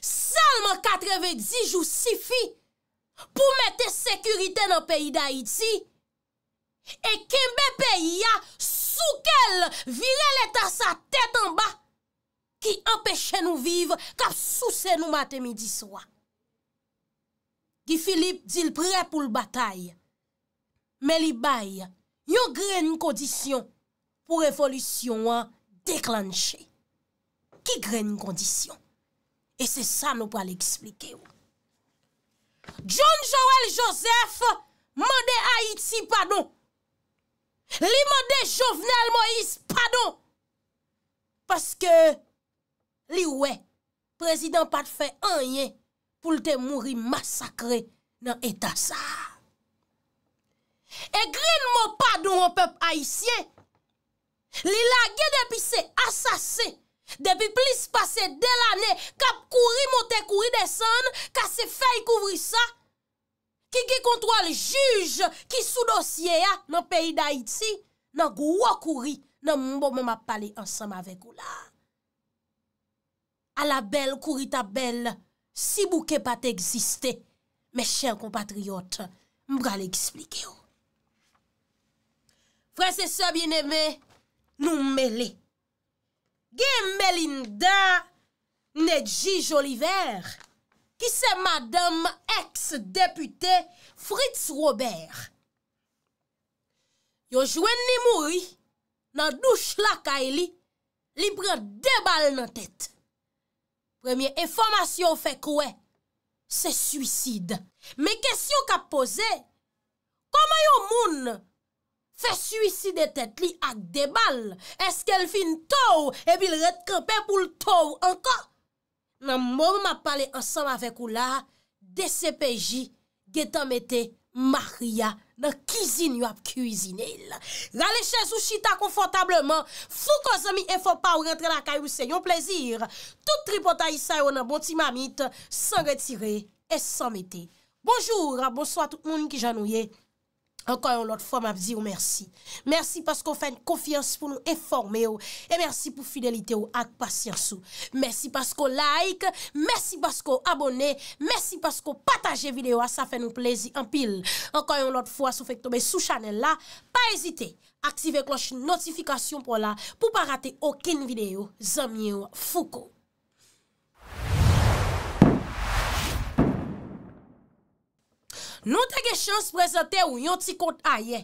Salman 90 jou sifi pou mette sekurite nan peyi da iti E kembe peyi ya soukel vire leta sa tete anba Ki empeshe nou vive kap souse nou mate midi swa Ki Filip dil pre pou l batay Me li bay yo gre n kodisyon pou revolisyon an deklanche Ki gre ni kondisyon. E se sa nou pa li eksplike ou. John Joel Joseph mwade Haiti padon. Li mwade Jovenel Moïse padon. Paske li we prezident pat fe anye pou lte mwori masakre nan etasa. E gre nou mwapadon an pep Haitien. Li la gede pi se asase anye Depi plis pase del ane, kap kouri monte kouri desan, kase fey kouvri sa. Ki ki kontrol juj, ki sou dosye ya nan peyi da iti, nan gwo kouri nan mbo mwa pale ansanm avek ou la. A la bel kouri ta bel, si bou ke pat eksiste, me chen kompatriot, mbra le eksplike ou. Frense se bieneme, nou mmele. Gen Melinda Nedji Joliver, ki se madam ex-depute Fritz Robert. Yojwen ni moui nan dou chlak a eli, libre debal nan tèt. Premier, e fomasyon fek wè, se suicide. Me kesyon ka pose, kama yo moun nan Fe suicide tet li ak debal. Eske el fin tou, e bil ret krepe pou l tou anka. Nan moun m a pale ansanm avek ou la, de sepeji, getan mette, makria, nan kizini wap kizine l. Lale chez ou chita konfotableman, fou ko zemi e fò pa ou rentre la kayou, se yon plezir. Tout tripota yi sayo nan bonti mamit, san retire, e san mette. Bonjour, bonsoit tout moun ki janouye. Enkoyon lot fwa map zi ou oh, mersi. Mersi paskou fèn konfians pou nou eforme ou. Oh. E mersi pou fidelite oh, ou ak pasyans ou. Mersi paskou like, mersi paskou abone, mersi paskou pataje video a ah, sa fè nou plezi anpil. Enkoyon lot fwa sou fèk tobe sou chanel la. Pa ezite, aktive kloche notifikasyon pou la pou pa rate okin video. Zanmi ou fuko. Nou te ge chans prezante ou yon ti kont a ye.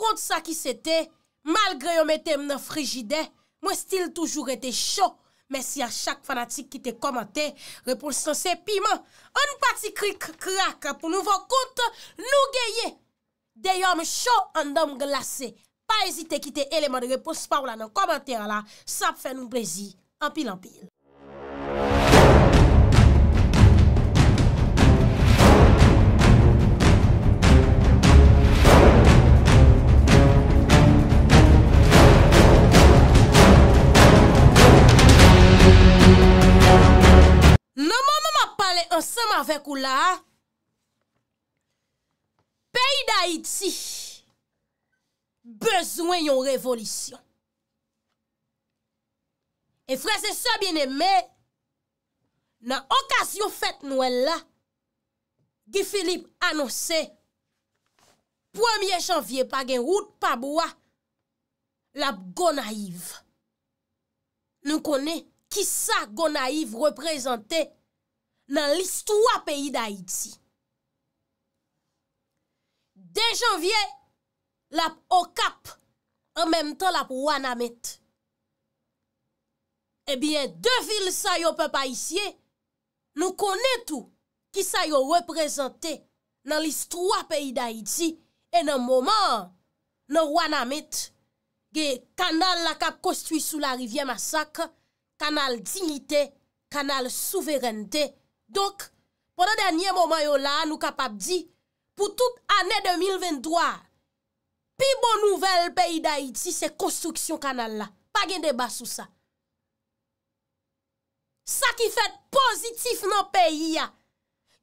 Kont sa ki se te, malgre yon me tem nan frigide, mwen stil toujou rete chou. Mwen si a chak fanatik ki te komante, reponsan se pi mwen. Anou pati krik krak, pou nou vok kont nou ge ye. De yon me chou an dan mwen glase. Pa ezite ki te eleman repons pa ou la nan komante ala, sap fe nou mplezi. Anpil anpil. ansem avek ou la peyi da iti bezwen yon revolisyon. E fre se se bieneme nan okasyon fet nou el la gi Filip anonse 1 janvye pagen wout pabwa la go naiv. Nou kone ki sa go naiv reprezenten nan list wap peyi da itzi. De janvye, l ap okap, an menm tan l ap wana met. Ebyen, de vil sa yo pepa isye, nou konen tou, ki sa yo reprezenté, nan list wap peyi da itzi, en an moman, nan wana met, ge kanal l akap kostwi sou la rivye masak, kanal dignite, kanal souverente, Donk, pou nan denye mouman yo la, nou kapap di, pou tout anè 2023, pi bon nouvel peyi da iti, se konstruksyon kanal la, pa gen deba sou sa. Sa ki fet pozitif nan peyi ya,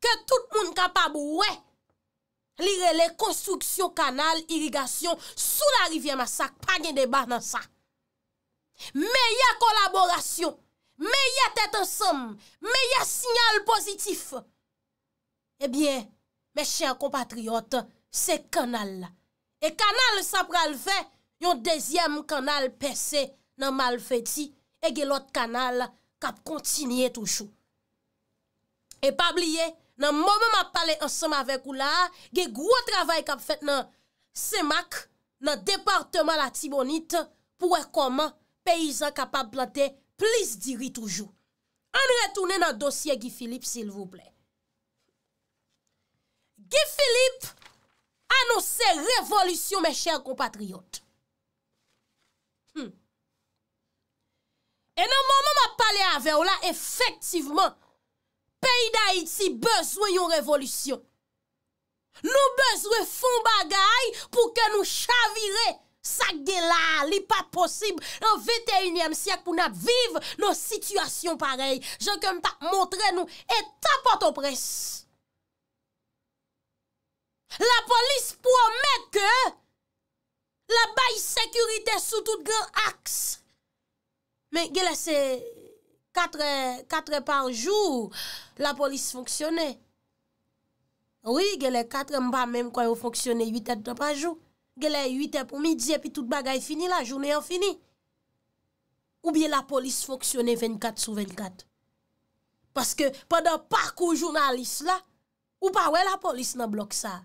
ke tout moun kapap wè, li rele konstruksyon kanal, irrigasyon, sou la rivye masak, pa gen deba nan sa. Meya kolaborasyon, Mèye tèt ansem, mèye sinyal pozitif. Ebyen, eh mèche an kompatriot, se kanal. E kanal sa pral ve, yon dezyem kanal pesè nan malveci, e gelot kanal kap kontinye toujou. E pabliye, nan momen ap pale ansem avek ou la, ge gwo travay kap fet nan semak nan departman la tibonite pou e koman peyizan kap ap plante plis diri toujou, an retounen nan dosye Gifilip, sil vouple. Gifilip anose revolisyon, me chèr kompatriyot. Hmm. E nan mouman ma pale ave ou la, efektivman, peyi d'Haïti bezwe yon revolisyon. Nou bezwe foun bagay pou ke nou chavirè Sak de la li pa posib nan 21e siyak pou nan viv nan sitwasyon parey. Je kem ta montre nou e tapote pres. La polis pou an meke la bay sekurite sou tout gen aks. Men, gele se katre par jou la polis fonksyone. Oui, gele katre mba menm kwa yo fonksyone 8 etre par jou. Gele yi yite pou midye pi tout bagay fini la, jounen yon fini. Ou biye la polis foksyone 24 sou 24. Paske padan parkou jounalis la, ou pa we la polis nan blok sa.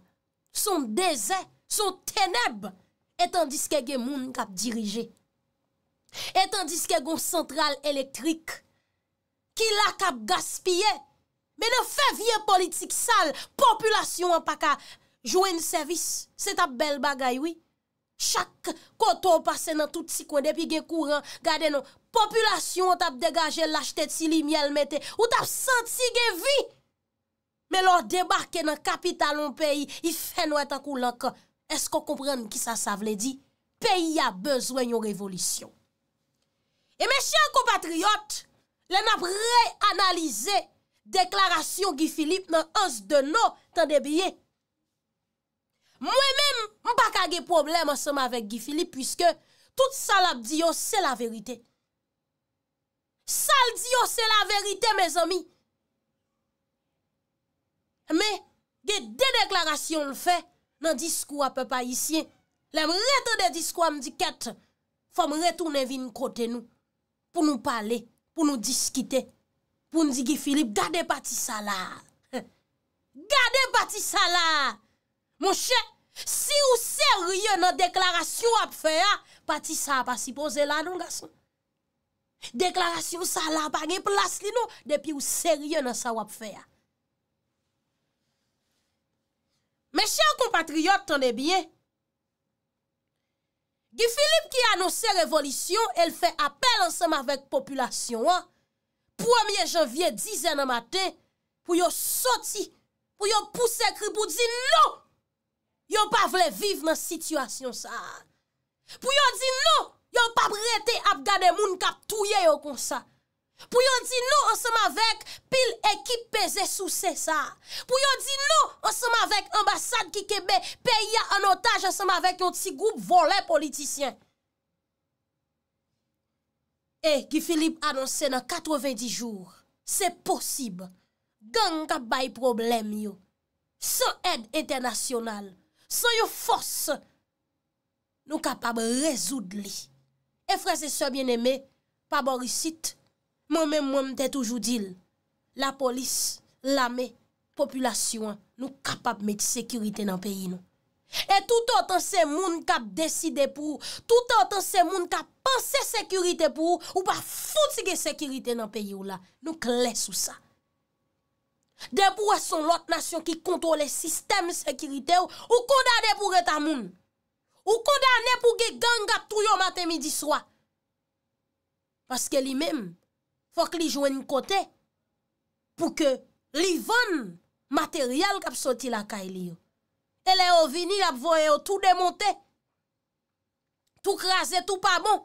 Son dese, son teneb, etan diske gen moun kap dirije. Etan diske gen sentral elektrik, ki la kap gaspye. Men nan fevye politik sal, populasyon anpaka gaspye. Jouen servis, se tap bel bagay, oui. Chak koto pase nan tout si kwen depi ge kouran, gade nan populasyon tap degaje lach tete si li myel mette, ou tap santi ge vi. Me lor debake nan kapitalon peyi, i fen wè tan koulankan. Esko kompren ki sa sa vle di? Peyi ya bezwen yon revolisyon. E me chen kompatriot, le nap reanalize deklarasyon gi Filip nan os de nou tan debi ye Mwen men mpaka ge problem an seman vek Gifilip pwiske tout salap diyo se la verite. Sal diyo se la verite, me zomi. Mwen ge de deklarasyon l fe nan diskou apè pa isyen. Lèm rete de diskou an di ket fòm rete ou ne vin kote nou pou nou pale, pou nou diskite. Poun di Gifilip, gade pati salap. Gade pati salap. Mon chè, si ou se rye nan deklarasyon wap fè ya, pati sa pa si pose la nou gason. Deklarasyon sa la pa gen plas li nou, depi ou se rye nan sa wap fè ya. Men chè an kompatriot, tan de bie, ki Filip ki anonsè revolisyon, el fè apel ansèm avèk populasyon an, pou amye janvye dizè nan matè, pou yo soti, pou yo pousse kri pou di nou, yon pa vle vive nan situasyon sa. Pou yon di nou, yon pa brete ap gade moun kap touye yo kon sa. Pou yon di nou, an seman vek pil ekip peze sou se sa. Pou yon di nou, an seman vek ambasade ki kebe, peya an otaj an seman vek yon ti goup volen politisyen. E, ki Filip anonsen nan 90 jour, se posib, genn kap bay problem yo. Se ed internasyonal, San yo fòs, nou kapab rezoud li. E frè se so bien eme, pa borisit, mè mè mwè mte toujou dil. La polis, la mè, populasyon nou kapab meti sekurite nan peyi nou. E tout an tan se moun kap deside pou ou, tout an tan se moun kap panse sekurite pou ou, ou pa fout si gen sekurite nan peyi ou la, nou kle sou sa. Dè pou wè son lòt nasyon ki kontrole sistem sekirite ou kondade pou retamoun. Ou kondade pou ge gangap tou yo matè midi swa. Paske li mèm fòk li jwen kote pou ke li von materyal kap soti la kaili yo. Elè ou vini ap voye ou tou demonte, tou krasè, tou pabon.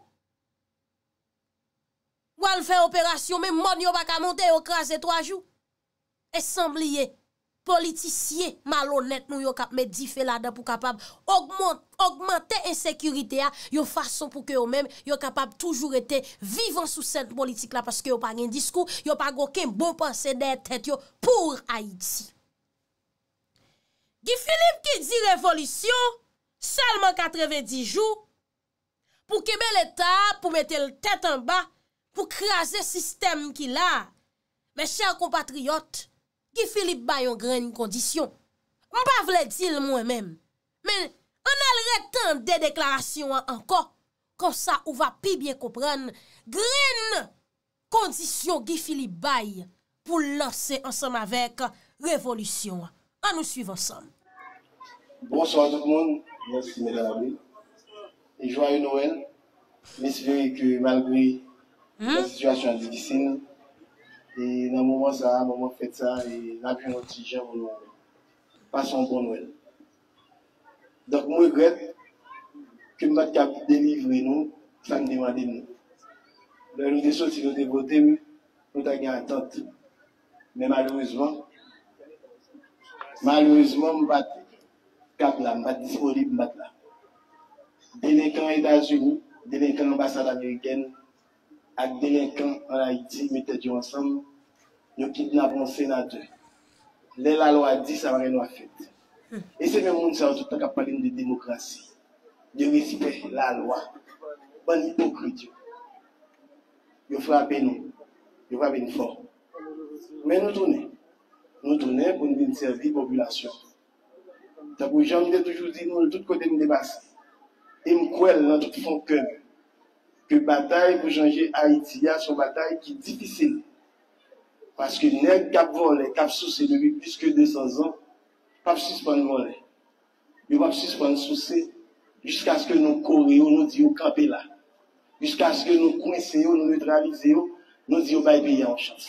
Ou an fè operasyon mèm mon yo baka monte ou krasè twa jou. ressembliye, politisye, malonet nou yo kap me di fe la da pou kapab augmente insekurite ya yo fason pou ke yo men yo kapab toujou ete vivan sou sènt politik la paske yo pa gen diskou, yo pa go ken bon panse der tèt yo pou Haidji. Ki Filip ki di revolisyon, salman 90 jou, pou keme l'Etat, pou mette l'tèt anba, pou krasè sistem ki la, me chèr compatriot, Ki Filip bayon gren yon kondisyon. Mpa vle dil mwen men. Men, an al reten de deklarasyon anko. Kon sa ou va pi bien kopren. Gren kondisyon ki Filip bay. Pou lansen ansan avèk. Revolisyon. An nou suiv ansan. Bonsan an tout moun. Yansi mè nan an. Y jwa yon nouen. Mè si veri ki malboui. La hmm? situasyon an di disin nou. E nan mouman sa, nan mouman fet sa, e nan kwen yon tijen, pa son bon nouel. Dok mou yon gwen, kwen bat kap deni vwe nou, sa m diwa deni nou. Le yon de sou si yon de godem, nou ta gen an tante. Men malouzman, malouzman bat kap la, bat disporib bat la. Dene kan yon dajou, dene kan yon basal Ameriken, des délinquants en Haïti mettez du ensemble, ils kidnappent un sénateur. Les la loi dit ça va rien faire. Et c'est même monde ça tout temps parler de démocratie, de respect la loi. Bon hypocrite. Ils frappent nous. Ils frappent nous fort. Mais nous tournons. Nous tournons pour nous servir la population. Donc, j'aime toujours dire, nous, de tous côtés, nous dépassons. Et nous croyons dans tout fond cœur. Ke batay pou janje Aitia sou batay ki difisil. Paske nek kap vore, kap sou se dewi pwiske 200 an, pap sispan mwore. E wap sispan sou se, jiska aske nou kore yo, nou diyo kapela. Jiska aske nou kwen se yo, nou neutralize yo, nou diyo baybeye an chans.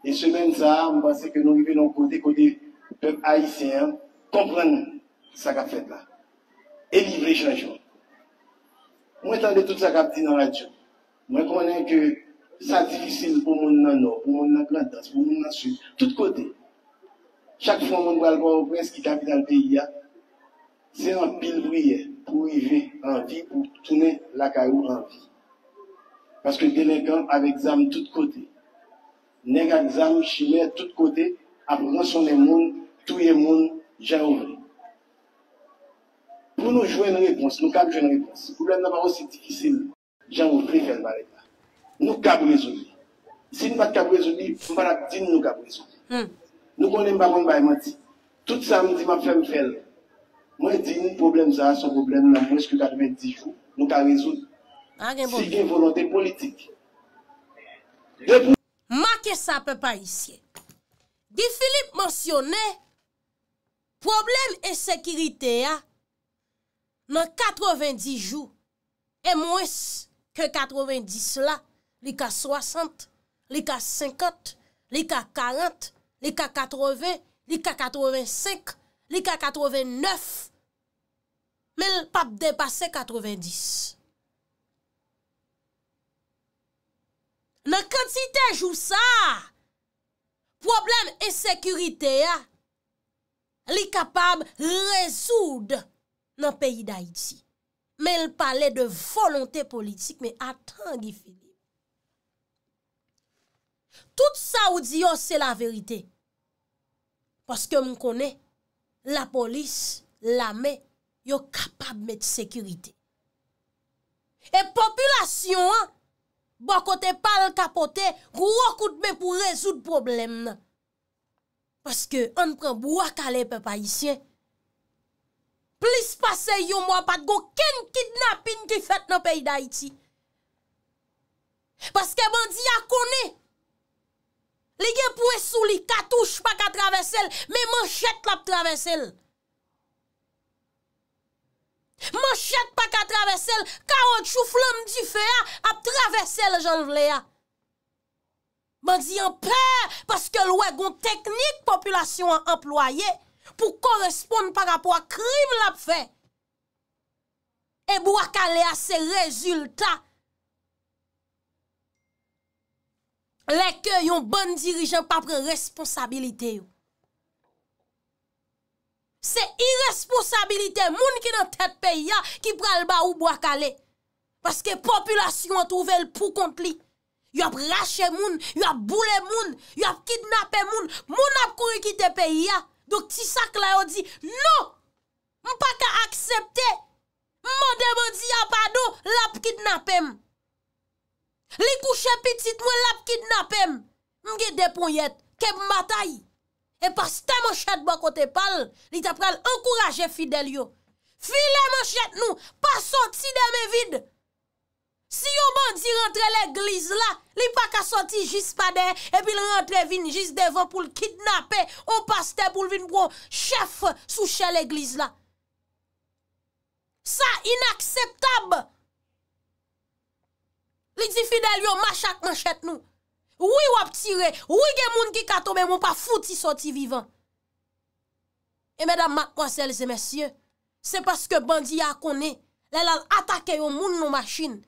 E semen zan, mwase ke nou yive nou kote kote pep Aitia, kompran sa kap fet la. E libre janjou. Moi, j'entends tout ça qu'on dans la radio. Moi, je connais que c'est difficile pour le monde dans nord, pour le monde dans la pour le monde dans le sud, tout côté. Chaque fois que je vais voir au prince qui capitale dans le pays, c'est un pile brillé pour vivre, en vie, pour tourner la caillou en vie. Parce que délinquant avec examen tout côté. Nègre avec chimère tout côté, après son les mondes, tout les mondes, j'ai nou jwen nou rekons, nou kab jwen nou rekons pou blèm nan baron sitik isil jan moun pri fèl barek nou kab rezon si nou bat kab rezon, mou barak din nou kab rezon nou konen mbagon bayman ti tout sa moun di man fèm fèl mwen din pou blèm zan, sou pou blèm nan moun eskou kab men di fèl, nou kab rezon si gen volante politik ma ke sa pe pa isye di Filip monsyonè pou blèm e sekirite ya nan 90 jou, e mwes ke 90 la, li ka 60, li ka 50, li ka 40, li ka 80, li ka 85, li ka 89, men pap depase 90. Nan kante si te jou sa, problem e sekurite ya, li kapab rezouda, nan peyi d'Haïti. Men l'pale de volonté politik, men atan gifili. Tout sa ou di yo, se la verite. Paske moun kone, la polis, la men, yo kapab met sekurite. E populasyon an, bokote pal kapote, kou wakout be pou rezout problem nan. Paske an pran moun wakale pe païsyen, plis pase yon mwa pat go ken kidnapin ki fet nan pey da iti. Paske ban di akone, li gen pwe sou li katouj pa katravesel, men man chet la patravesel. Man chet pa katravesel, ka an chou flom di fe a, ap travesel jan vle a. Ban di an pe, paske lwe gon teknik populasyon an employe, pou koresponde par apwa kriv la pfe. E bou akale a se rezultat, leke yon ban dirijen pa pre responsabilite yo. Se irresponsabilite moun ki nan tete pe ya, ki pral ba ou bou akale. Paske populasyon an touvel pou kompli. Yo ap rache moun, yo ap boule moun, yo ap kidnapè moun, moun ap kore kite pe ya. Dok ti sak la yo di, nou, mpa ka aksepte, mpande mwen di apado, lap kidnapem. Li kouche pitit mwen lap kidnapem, mge depon yet, kep mbata yi, e pas te mwen chet bako te pal, li tap kal ankouraje fidel yo. File mwen chet nou, pas sot ti deme vid, fidel. Si yo bandi rentre l'eglize la, li pa ka soti jis pa den, epi l rentre vin jis devan pou l kidnapen, ou paste pou l vin pou l chef souche l'eglize la. Sa inakseptab! Li di fidel yo machak manchet nou. Ou y wap tire, ou y gen moun ki kato, mwen moun pa foti soti vivan. E medan matkwa selze mesye, se paske bandi ya konen, lè lal atake yon moun nou machin,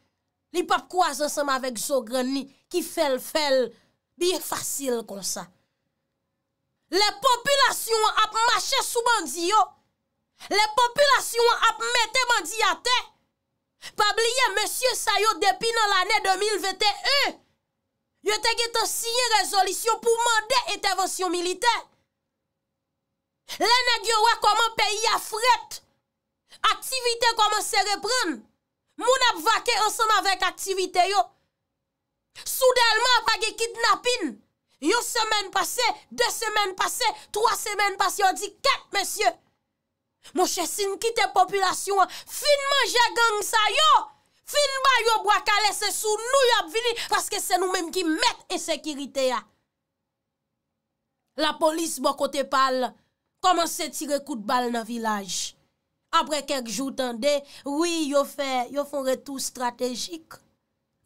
Li pap kwa zan seman vek zo greni ki fel-fel biye fasil kon sa. Le populasyon ap mache sou bandiyo. Le populasyon ap mete bandiyate. Pabliye monsye sayo depi nan l'anè 2021. Yo te geto sinye rezolisyon pou mande etevansyon milite. Le negyo wè koman peyi a fret. Aktivite koman se reprenn. Moun ap vake ansan avèk aktivite yo. Soudèlman ap agè kidnapin. Yo semen pase, de semen pase, troa semen pase, yo di ket mèsyè. Mò chè sin kite populasyon an. Finman jè gang sa yo. Finman yo bwa kale se sou nou yo ap vini paske bon se nou mèm ki mèt e sekirite ya. La polis bò kote pal komanse tire kout bal nan vilaj. apre kek jou tende, oui, yo fè, yo fè retou strategik,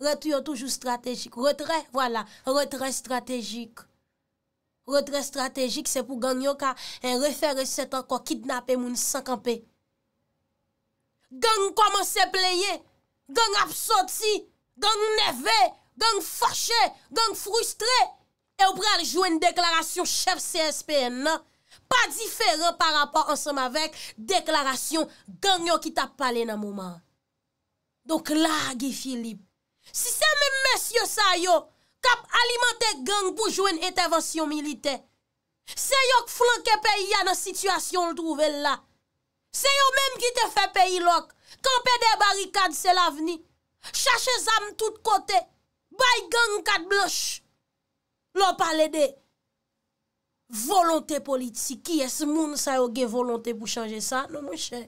retou yo toujou strategik, retre, wala, retre strategik, retre strategik, se pou gang yo ka, eh, e refè re setan ko, kidnapè moun sankampè, gang koman se plèye, gang apsoti, gang neve, gang fache, gang frustre, e ou pre al jwè n deklarasyon, chef CSPN nan, pa diferan pa rapor ansem avek deklarasyon gang yon ki tap pale nan mouman. Donk la, Gifilip, si se mèm mèsyo sa yo, kap alimante gang pou jwen etevansyon milite, se yon flanke peyi ya nan sityasyon l'trouve la, se yon mèm ki te fe peyi lòk, kanpe de barikad se la vni, chache zam tout kote, bay gang kat blosh, lò pale dey, Volontè politik, ki es moun sa yo gen volontè pou chanje sa? Non mwen chen.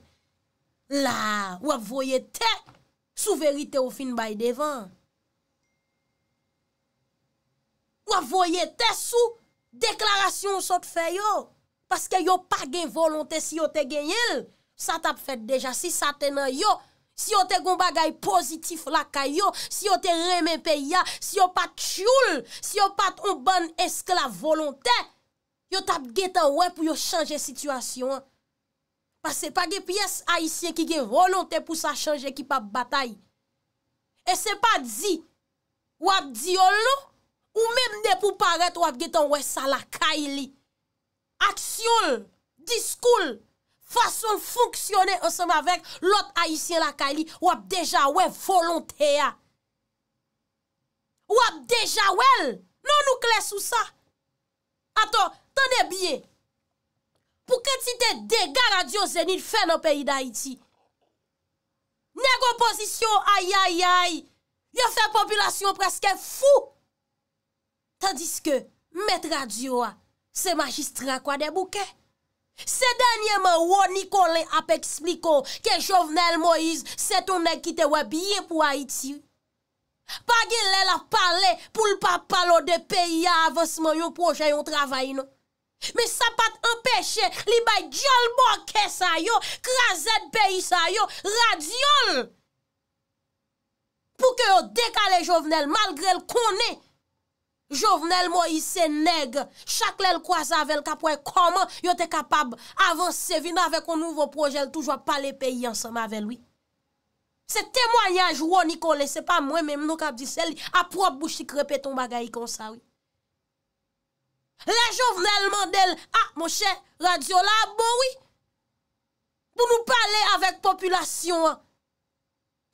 La, wap voye te sou verite ou fin bay devan. Wap voye te sou deklarasyon ou sot fe yo. Paske yo pa gen volontè si yo te gen yil. Sa tap fèt deja si sa te nan yo. Si yo te goun bagay pozitif lakay yo. Si yo te reme pe ya. Si yo pat tchoul. Si yo pat ou ban eskla volontè. Yo tap get an wè pou yo chanje situasyon. Pas se pa ge piyes aisyen ki ge volante pou sa chanje ki pa batay. E se pa di, wap di yon nou, ou mèm ne pou paret wap get an wè sa lakay li. Aksyon, diskoul, fason fonksyonè ansèm avèk lot aisyen lakay li, wap deja wè volante ya. Wap deja wèl. Non nou kles ou sa. Atò, San e bie pou kè ti te degar adyo zenit fè nan peyi da iti. Nèk oposisyon ayayay, yon fè populasyon preske fou. Tandis ke mèt radyo a, se magistran kwa debouke. Se denye mè wò Nikon lè ap eksplikon kè Jovenel Moïse se tonè kite wè bie pou a iti. Pa gil lè la palè pou l'pa palò de peyi avosman yon proje yon travay nou. Me sapat empèche li bay diol mò ke sa yo, krasèd pe yi sa yo, radziol. Pou ke yo dekale jovenel, malgre l konè, jovenel mò yi se neg, chakle l kwa sa vel kapwè koman, yo te kapab avansè, vin avè kon nouvo projèl, toujwa palè pe yi ansèm avè l wè. Se temoyaj wò ni konè, se pa mwen men mè mnò kap di sel, aprop bou chik repè ton bagay kon sa wè. Le jovnel mandel, a, moche, radyo la, bo oui. Pou nou pale avèk populasyon an.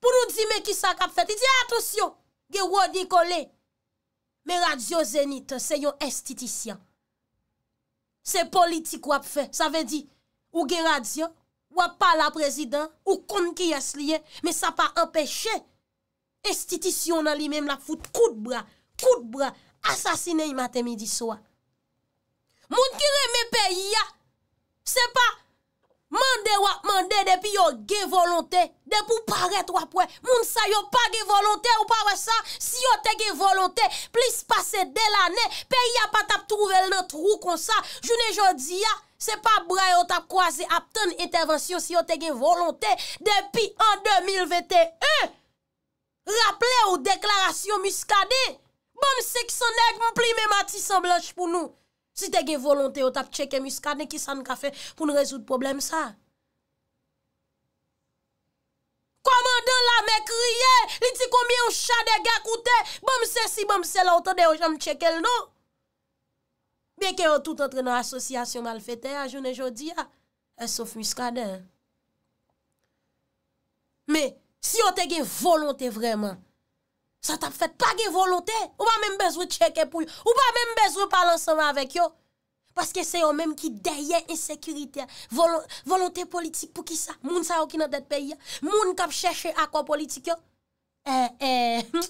Pou nou di me ki sa kap fèt. I di, a, atosyon, ge wodi kole. Me radyo zenit, se yo estitisyon. Se politik wap fèt. Sa ve di, ou ge radyon, wap pa la prezidant, ou kon ki yas liye. Me sa pa empèche estitisyon nan li mem la fèt. Kout bra, kout bra, asasine y matè mi di soa. Moun ki reme peyi ya, se pa, mande wap mande depi yo ge volonte, depi ou paret wap wè, moun sa yo pa ge volonte ou pare sa, si yo te ge volonte, plis pase del ane, peyi ya patap trouve lè trou kon sa, jounè jodi ya, se pa bra yo tap kwaze ap ton etervansyon si yo te ge volonte, depi an 2021, rapple ou deklarasyon muskade, bon se ki sonèk moun pli mè mati san blanche pou nou. Si te gen volonte yo tap cheke muskade, ki san ka fe pou nou rezout problem sa. Koman dan la me kriye, li ti kombi yo chade ge akoute, bomse si, bomse la, ote de yo jan cheke l nou. Beke yo tout entre nan asosyasyon mal fete a, jounen jodi a, esof euh, muskade. Me, si yo te gen volonte vreman, Sa tap fèt pa gen volontè. Ou pa mèm bezre cheke pou yo. Ou pa mèm bezre pale ansama avèk yo. Paske se yo mèm ki deye insekurite. Volontè politik pou ki sa. Moun sa yo ki nan det pè ya. Moun kap chèche akwa politik yo. Eh, eh,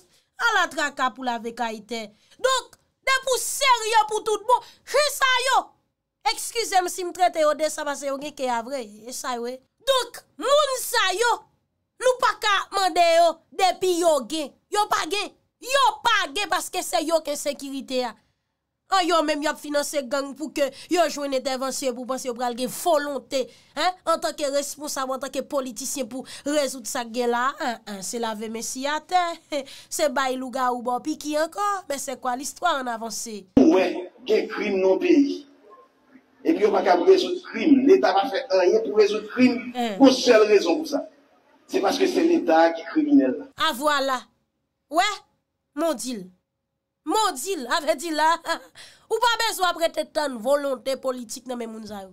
ala traka pou la veka itè. Dok, de pou ser yo pou tout bon. Che sa yo. Ekskusem si m tretè yo de sa basè yo gen ke avre. E sa yo. Dok, moun sa yo. Lou pa ka mè de yo depi yo gen. yo pa yo pa parce que c'est yo qui sécurité a ils yo même yo financé gang pour que yo joue une intervention pour penser yo pral volonté hein en tant que responsable en tant que politicien pour résoudre ça gen là hein, hein, c'est la messie à hein. c'est bay louga ou bon encore mais c'est quoi l'histoire en avancée ouais quels crime non pays et puis, on va pas résoudre le crime. L'État va faire rien pour résoudre le crime. Pour seule raison pour ça. C'est parce que c'est l'État qui est criminel. Ah, voilà. Ouè, moun dil, moun dil, avè dil la, ou pa bezwa prete tan volontè politik nan mè moun zayou.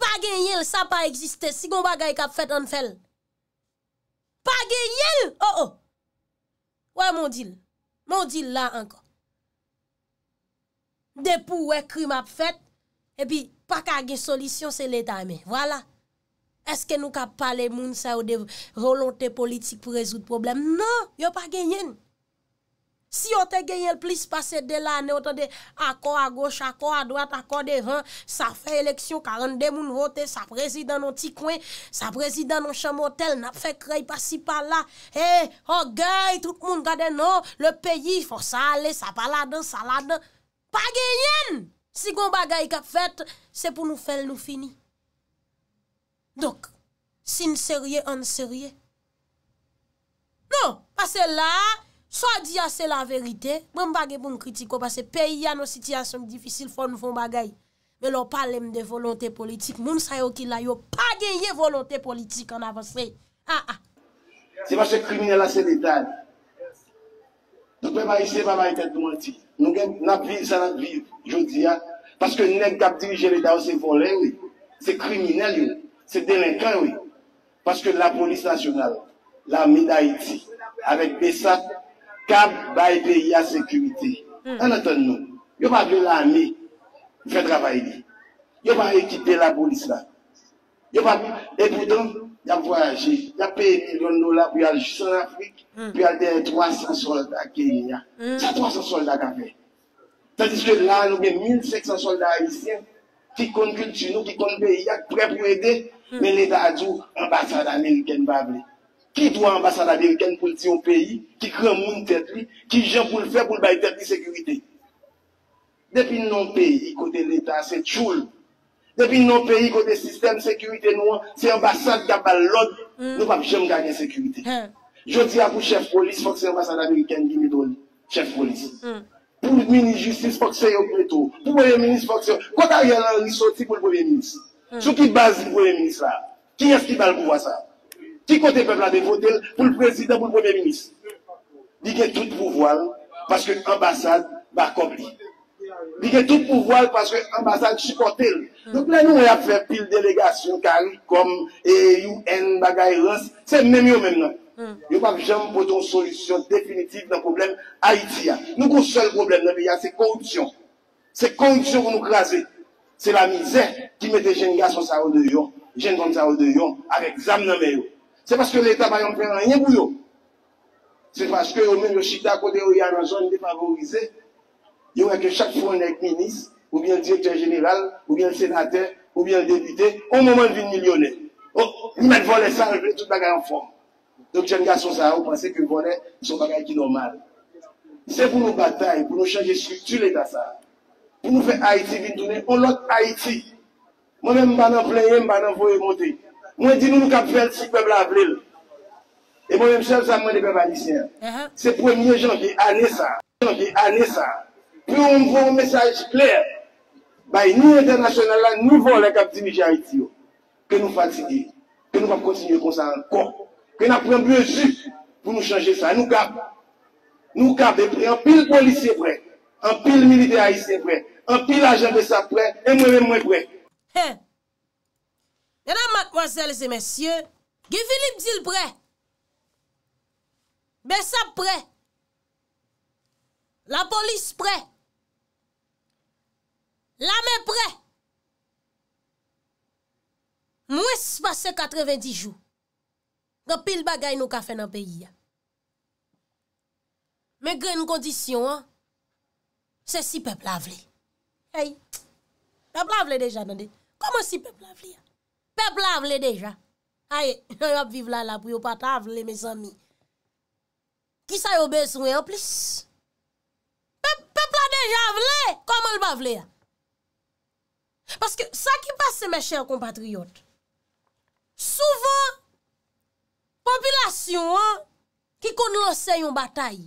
Pagè yèl, sa pa egziste, sigon bagè yèl kap fèt an fèl. Pagè yèl, oh oh, ouè moun dil, moun dil la ankon. Depou wè kri map fèt, epi pa kage solisyon se lè ta mè, wala. Eske nou kap pale moun sa ou de rolonte politik pou rezout problem? Non, yo pa genyen. Si yo te genyen, plis pase de la ane, otan de akor a goch, akor a dwat, akor de van, sa fe eleksyon, 42 moun vote, sa prezident nan ti kwen, sa prezident nan chan motel, nap fe krey pasi pala. Hey, ho gay, tout moun kade non, le peyi fos sa ale, sa pala dan, sa la dan. Pa genyen! Si kon bagay kap fet, se pou nou fel nou fini. Dok, sin serye, an serye. Non, pase la, swa diya se la verite, mwen bagye mwen kritiko, pase peyi an, an sitiyasyon difisil, fon mwen bagay. Men lopalem de volante politik, moun sayo ki la yo, pa geye volante politik an avos re. Ha ha. Se vase krimine la sen etal, nou pe may se vase etal mwen ti. Nou gen, nan pi, sanan pi, jodi ya, paske nen kapte yon gen etal se volen, se krimine lyo la. Se delenkan, wè. Paske la polis nasyonal, la mi da iti, avèk besa, kab bay beya sekurite. Hmm. An atan nou. Yo pa be la mi, fè drabay li. Yo pa ekite la polis la. Yo pa be, epou don, ya voyajé. Ya pey mi yon nou la, pou yal chan Afrik, hmm. pou yal de 300 soldat ke yin ya. 100-300 soldat ka fè. Tansi se nan, nou men 1500 soldat isyen, ki kon gül tsu nou, ki kon beya, pou yap yon edè, Mais mm. l'État a dit, l'ambassade américaine va parler. Qui doit l'ambassade américaine pour le dire au pays, qui crée monde tête, qui gens pour le faire pour le bail tête de sécurité? Depuis non pays, côté l'État, c'est choule. Depuis non pays, côté système sécurité, nous, c'est l'ambassade qui a l'autre, mm. nous ne pouvons jamais gagner sécurité. Hein. Je dis à vous, chef police, il faut que c'est l'ambassade américaine qui nous chef police. Mm. Pour le ministre de justice, il faut que c'est le Pour le premier ministre, il faut que c'est. Quand sorti pour le premier ministre, Mm. Sou ki baz pou premier ministre la Ki eski val pouvoi sa Ki kote pepe la devote Pou le prezident pou le premier ministre Bige tout pouvoi Pase ke ambasade va kobli Bige tout pouvoi Pase ke ambasade chikote mm. Nou ple nou y apfe pil delegasyon Kal, kom, EUN, bagay, rus Se men non? mm. yo men nan Yo pap jem poton solusyon definitif Nan problem Haiti ya Nou kon sol problem nan Se konjyon Se konjyon kon nou krasi c'est la misère qui met des jeunes garçons ça au dehors, jeunes comme ça au dehors, avec zam dans main. C'est parce que l'État va en faire rien pour eux. C'est parce que au même le chita côté où il y a une zone défavorisée, il y a que chaque fois on est ministre, ou bien directeur général, ou bien sénateur, ou bien le député, au moment de millionnaire. Oh, ils mettent voler ça, tout le bagage en forme. Donc, jeunes garçons, ça, vous pensez que voler, c'est sont bagaille qui est normal. C'est pour nos batailles, pour nous changer structure l'État, ça. pou nou fè Haïti vin douni, on lòt Haïti, mwen mè m banan vleye, m banan vwey moti, mwen di nou nou kap fèl si pèb la vlel, e mwen m sel sa mwen de pèb Haïtien, se premiè jan ki anè sa, jan ki anè sa, pou yon m vò m mèsaj flè, bay nou internasyonel la, nou vò lè kap di mi jè Haïti yo, kè nou fatigè, kè nou vòm kontinye kon sa an kon, kè nan prèm bè zif pou nou chanjè sa, nou kap, nou kap de prè, an pil polisè prè, an pil milite Haïtien an pil ajeve sa pre, e mwen e mwen pre. Hen, genan makmanzel se mensyen, ge vilip di l pre, men sa pre, la polis pre, la men pre, mwen se pase 90 jou, ge pil bagay nou ka fe nan peyi ya. Men gen yon kondisyon an, se si peplav li. Hey, pepla a vle deja nan de. Koman si pepla a vle ya? Pepla a vle deja. Haye, yon yon ap vive la la pou yon pata a vle, mes ami. Ki sa yon besoun yon plis? Pepla a deja a vle! Koman yon pa vle ya? Paske, sa ki pase, mes chèr compatriot, souvan, popilasyon an, ki koun lonsè yon batay,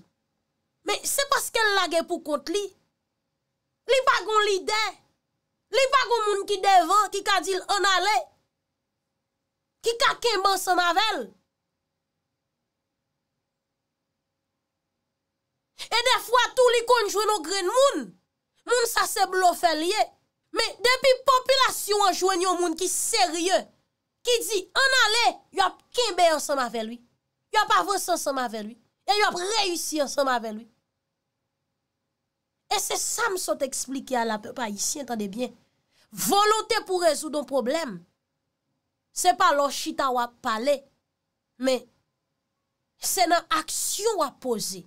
men se paske lage pou kont li, Li pa gon li den, li pa gon moun ki devan, ki ka dil an ale, ki ka kembe an san mavel. E defwa tou li konjwen an gren moun, moun sa se blofen liye, me depi popilasyon an jwen yon moun ki serye, ki di an ale, yop kembe an san mavel yi, yop avos an san mavel yi, e yop reyusi an san mavel yi. E se sa m son te eksplike a la pe pa isi, entande bien, volante pou rezoudon problem, se pa lo chita wap pale, me, se nan aksyon wap pose,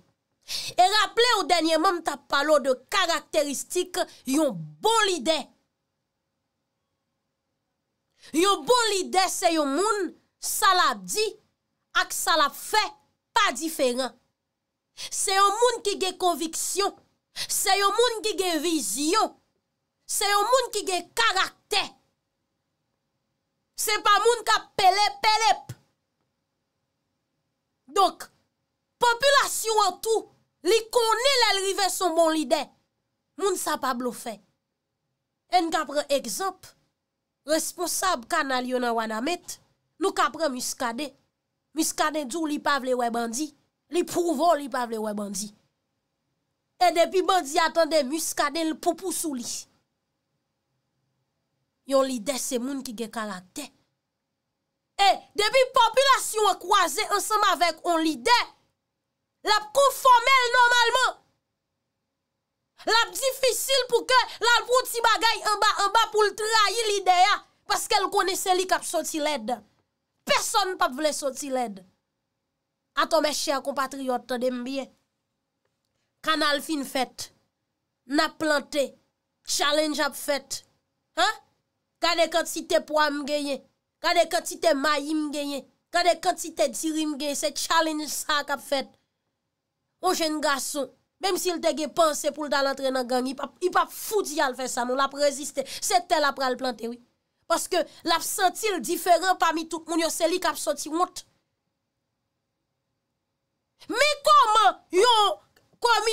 e rapple ou denye mam ta pale ou de karakteristik yon bolide. Yon bolide se yon moun, sa la di, ak sa la fe, pa diferent. Se yon moun ki ge konviksyon, Se yon moun ki ge vizyon, se yon moun ki ge karakter, se pa moun ka pelepe-pelepe. Donk, populasyon an tou, li konil el rive son bon lidè, moun sa pa blofè. En ka pre ekzop, responsab kan al yon an wan amet, nou ka pre miskade. Miskade djou li pavle we bandi, li pouvo li pavle we bandi. E depi bandi atan de muskade l popou sou li. Yon li de se moun ki ge kalate. E depi populasyon kwa ze ansanm avek on li de. Lap kon fomel normalman. Lap difisil pou ke lal pou ti bagay anba anba pou l trahi li de ya. Paske l kone se li kap soti led. Person pa vle soti led. Ato me chè a kompatriot te dem biye. kanal fin fèt, nap plantè, challenge ap fèt. Ha? Kade kantite pou am genye, kade kantite may im genye, kade kantite dir im genye, se challenge sa kap fèt. Ou jen gason, bem si l tege panse pou l dal antrenan gang, i pap foudi al fè sa, moun lap reziste. Sè tel ap pral plantè, oui. Paske lap sentil diferan pami tout, moun yo seli kap senti mout. Mi koman yo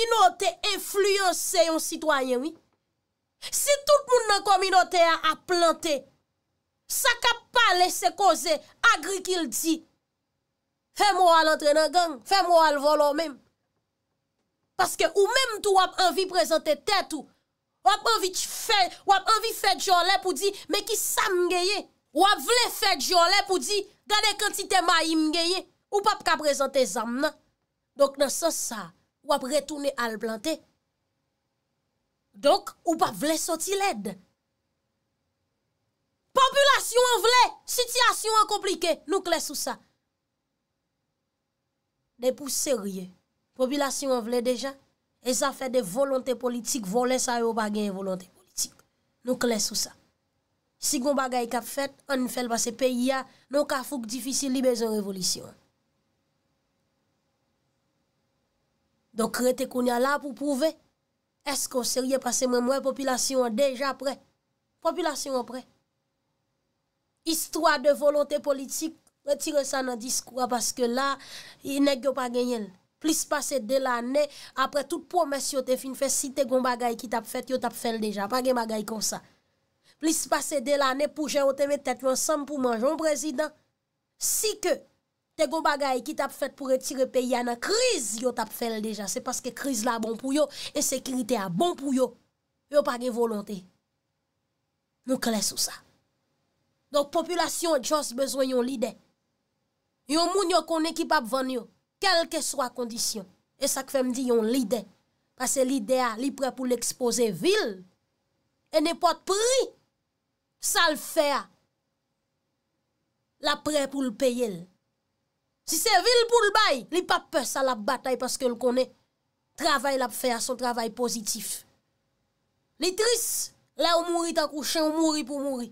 Komunote enfluyonse yon sitwayen, wè. Si tout moun nan komunote a a planté, sa ka pa lese koze agri kil di. Fè mou al antre nan gang, fè mou al volo mèm. Paske ou mèm tou wap anvi prezante tèt ou, wap anvi fè, wap anvi fè djon lè pou di, mè ki sa mgeye, wap vle fè djon lè pou di, gane kantite ma yi mgeye, ou pap ka prezante zam nan. Dok nan sa sa, Ou ap retoune al planté. Dok, ou pa vle soti led. Populasyon an vle, sityasyon an komplike, nou kles ou sa. De pou serye, populasyon an vle deja, e zafè de volonté politik, volè sa yo bagen yon volonté politik. Nou kles ou sa. Si gwen bagay kap fèt, an fèl ba se peyi ya, nou ka fouk difisil libe zon revolisyon an. Don kre te konya la pou pouve, es kon seriye pase mwen mwen, populasyon an deja pre. Populasyon an pre. Istwa de volante politik, mwen tire sa nan diskwa, paske la, inek yo pa genyel. Plis pase de la ane, apre tout promes yo te fin fe, si te goun bagay ki tap fet, yo tap fel deja, pa gen bagay kon sa. Plis pase de la ane, pou jè o teme tet, mwen san pou manj, joun prezident, si ke, Te go bagay ki tap fet pou retire pe yana kriz yo tap fel deja. Se paske kriz la bon pou yo, e sekirite a bon pou yo, yo pa gen volante. Nou kles ou sa. Donk populasyon et chos bezwen yon lide. Yo moun yo kon ekip ap ven yo, kelke swa kondisyon. E sak fe mdi yon lide. Pase lide a, li pre pou l'expose vil, e ne pot pri. Sal fe a. La pre pou l'peye l. Si se vil pou l'bay, li pa pe sa la batay paske l konen. Travay la pe fe a son travay pozitif. Li tris, la ou mouri tan kouchen, ou mouri pou mouri.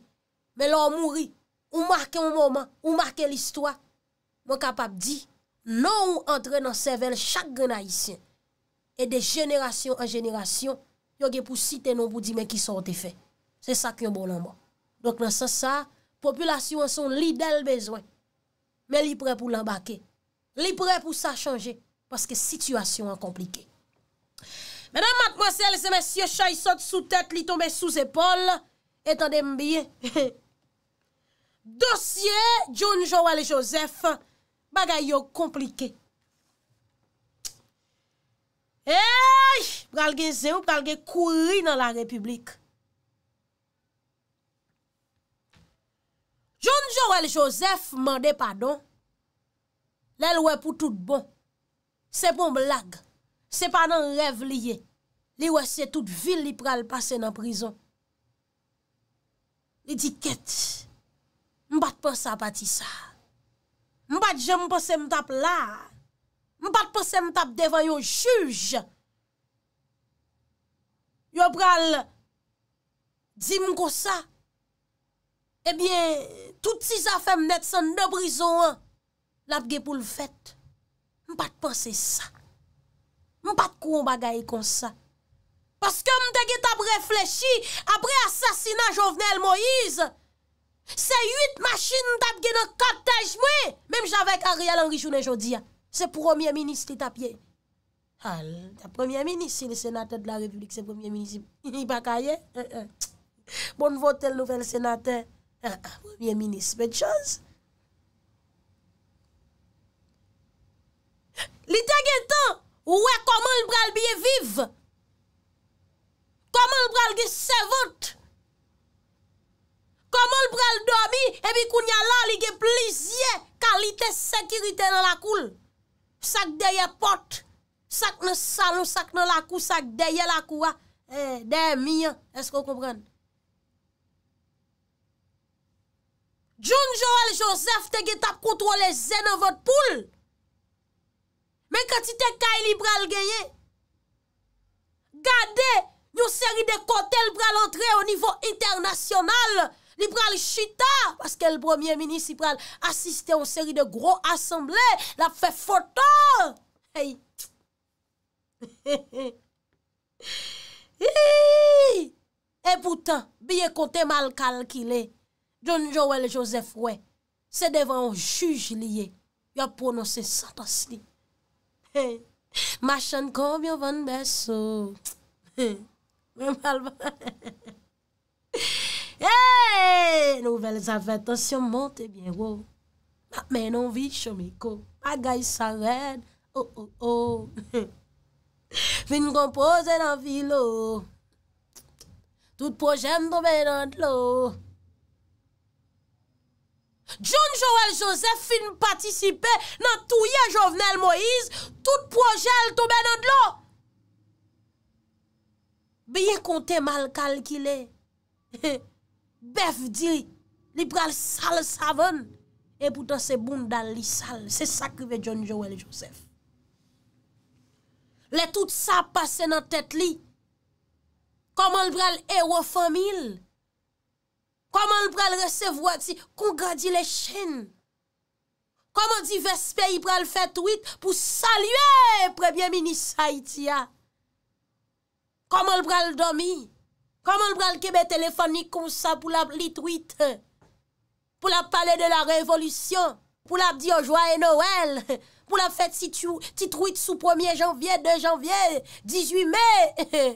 Men la ou mouri, ou marke ou mouman, ou marke l'istwa. Mwen kapap di, non ou entre nan sevel chak genayisyen. E de jenerasyon an jenerasyon, yoge pou site non pou di men ki sa wote fe. Se sak yon bonanman. Donk nan sa sa, populasyon son lidel bezwen. men li pre pou l'enbake. Li pre pou sa chanje, paske situasyon an komplike. Menan matmoselle, se men sye chay sot sou tet, li tombe sou zepol, etan dem biye. Dosye, John, Joel et Joseph, bagay yo komplike. Eyyy, pralge zey ou pralge kouri nan la republik. John Joel Joseph mende padon. Lèl wè pou tout bon. Se pon blag. Se panan rev liye. Li wè se tout vil li pral pase nan prison. Li di ket. Mbat pou sa pati sa. Mbat jen pou se mtap la. Mbat pou se mtap devan yo juj. Yo pral di mko sa. Ebyen, tout si zafem net san de brison an, lapege pou l'fet. Mpate panse sa. Mpate kou mbaga e konsa. Paske mtege tap reflechi, apre asasina Jovenel Moïse, se yut machine tap gen an katej mwe. Mem javek Ariel Henry Jounet Jodyan, se premier ministre li tapye. Al, premier ministre, si le senate de la republique, se premier ministre li bakaye. Bon vote el nouvel senate. Premier ministre, bete chanze. Li te gen tan, ouwe, koman l'bral biye vive? Koman l'bral ge sevote? Koman l'bral domi, ebi koun ya la li ge plizye, kan li te sekirite nan lakoul? Sak deye pot, sak nan salou, sak nan lakou, sak deye lakouwa, eh, deye mien, esko komprenne? John Joël Joseph te ge tap kontrol le zène vòt poul. Men kati te kay li bral geye. Gade, yon seri de kote li bral entre au nivou international. Li bral chita paske l bromye minisipral asiste yon seri de gro asemble la fe foton. Epoutan, biye kote mal kalkile. Joun Jowel Joseph wey, se devan juj liye, yo pronose santos li. Hey, machan koum yo van beso. Hey, nouvel zavetansyon monte biye wo. Ma menon vi chomiko, ma gay sa red. Oh, oh, oh, fin kompoze nan vi lo. Tout projèm dobe nan lo. John Joël Joseph fin patisipe nan touye Jovenel Moïse Tout projèl toube nan dlo Beye kontè mal kalkile Bef diri Li pral sal savon E poutan se boum dal li sal Se sakribe John Joël Joseph Le tout sa pase nan tèt li Koman li pral ero famil Koman l pral resevo a ti kongra di le chen? Koman di vespe yi pral fet wit pou salye prebyen mini sa itia? Koman l pral domi? Koman l pral kebe telefonik kon sa pou la li wit wit? Pou la pale de la revolusyon? Pou la di yojwa e noel? Pou la fet si ti wit sou 1 janvye, 2 janvye, 18 me?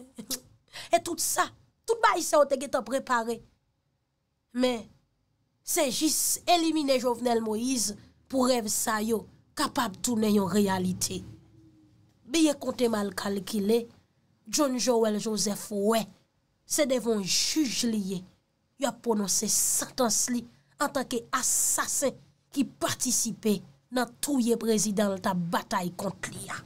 E tout sa, tout ba yi sa o teke to prepare. Men, se jis elimine Jovenel Moïse pou rev sa yo kapab tou ne yon realite. Biye konti mal kalkile, John Joel Joseph we, se devon juj liye, yo prononse satans li an tanke asasen ki partisipe nan touye prezident la ta batay kont liya.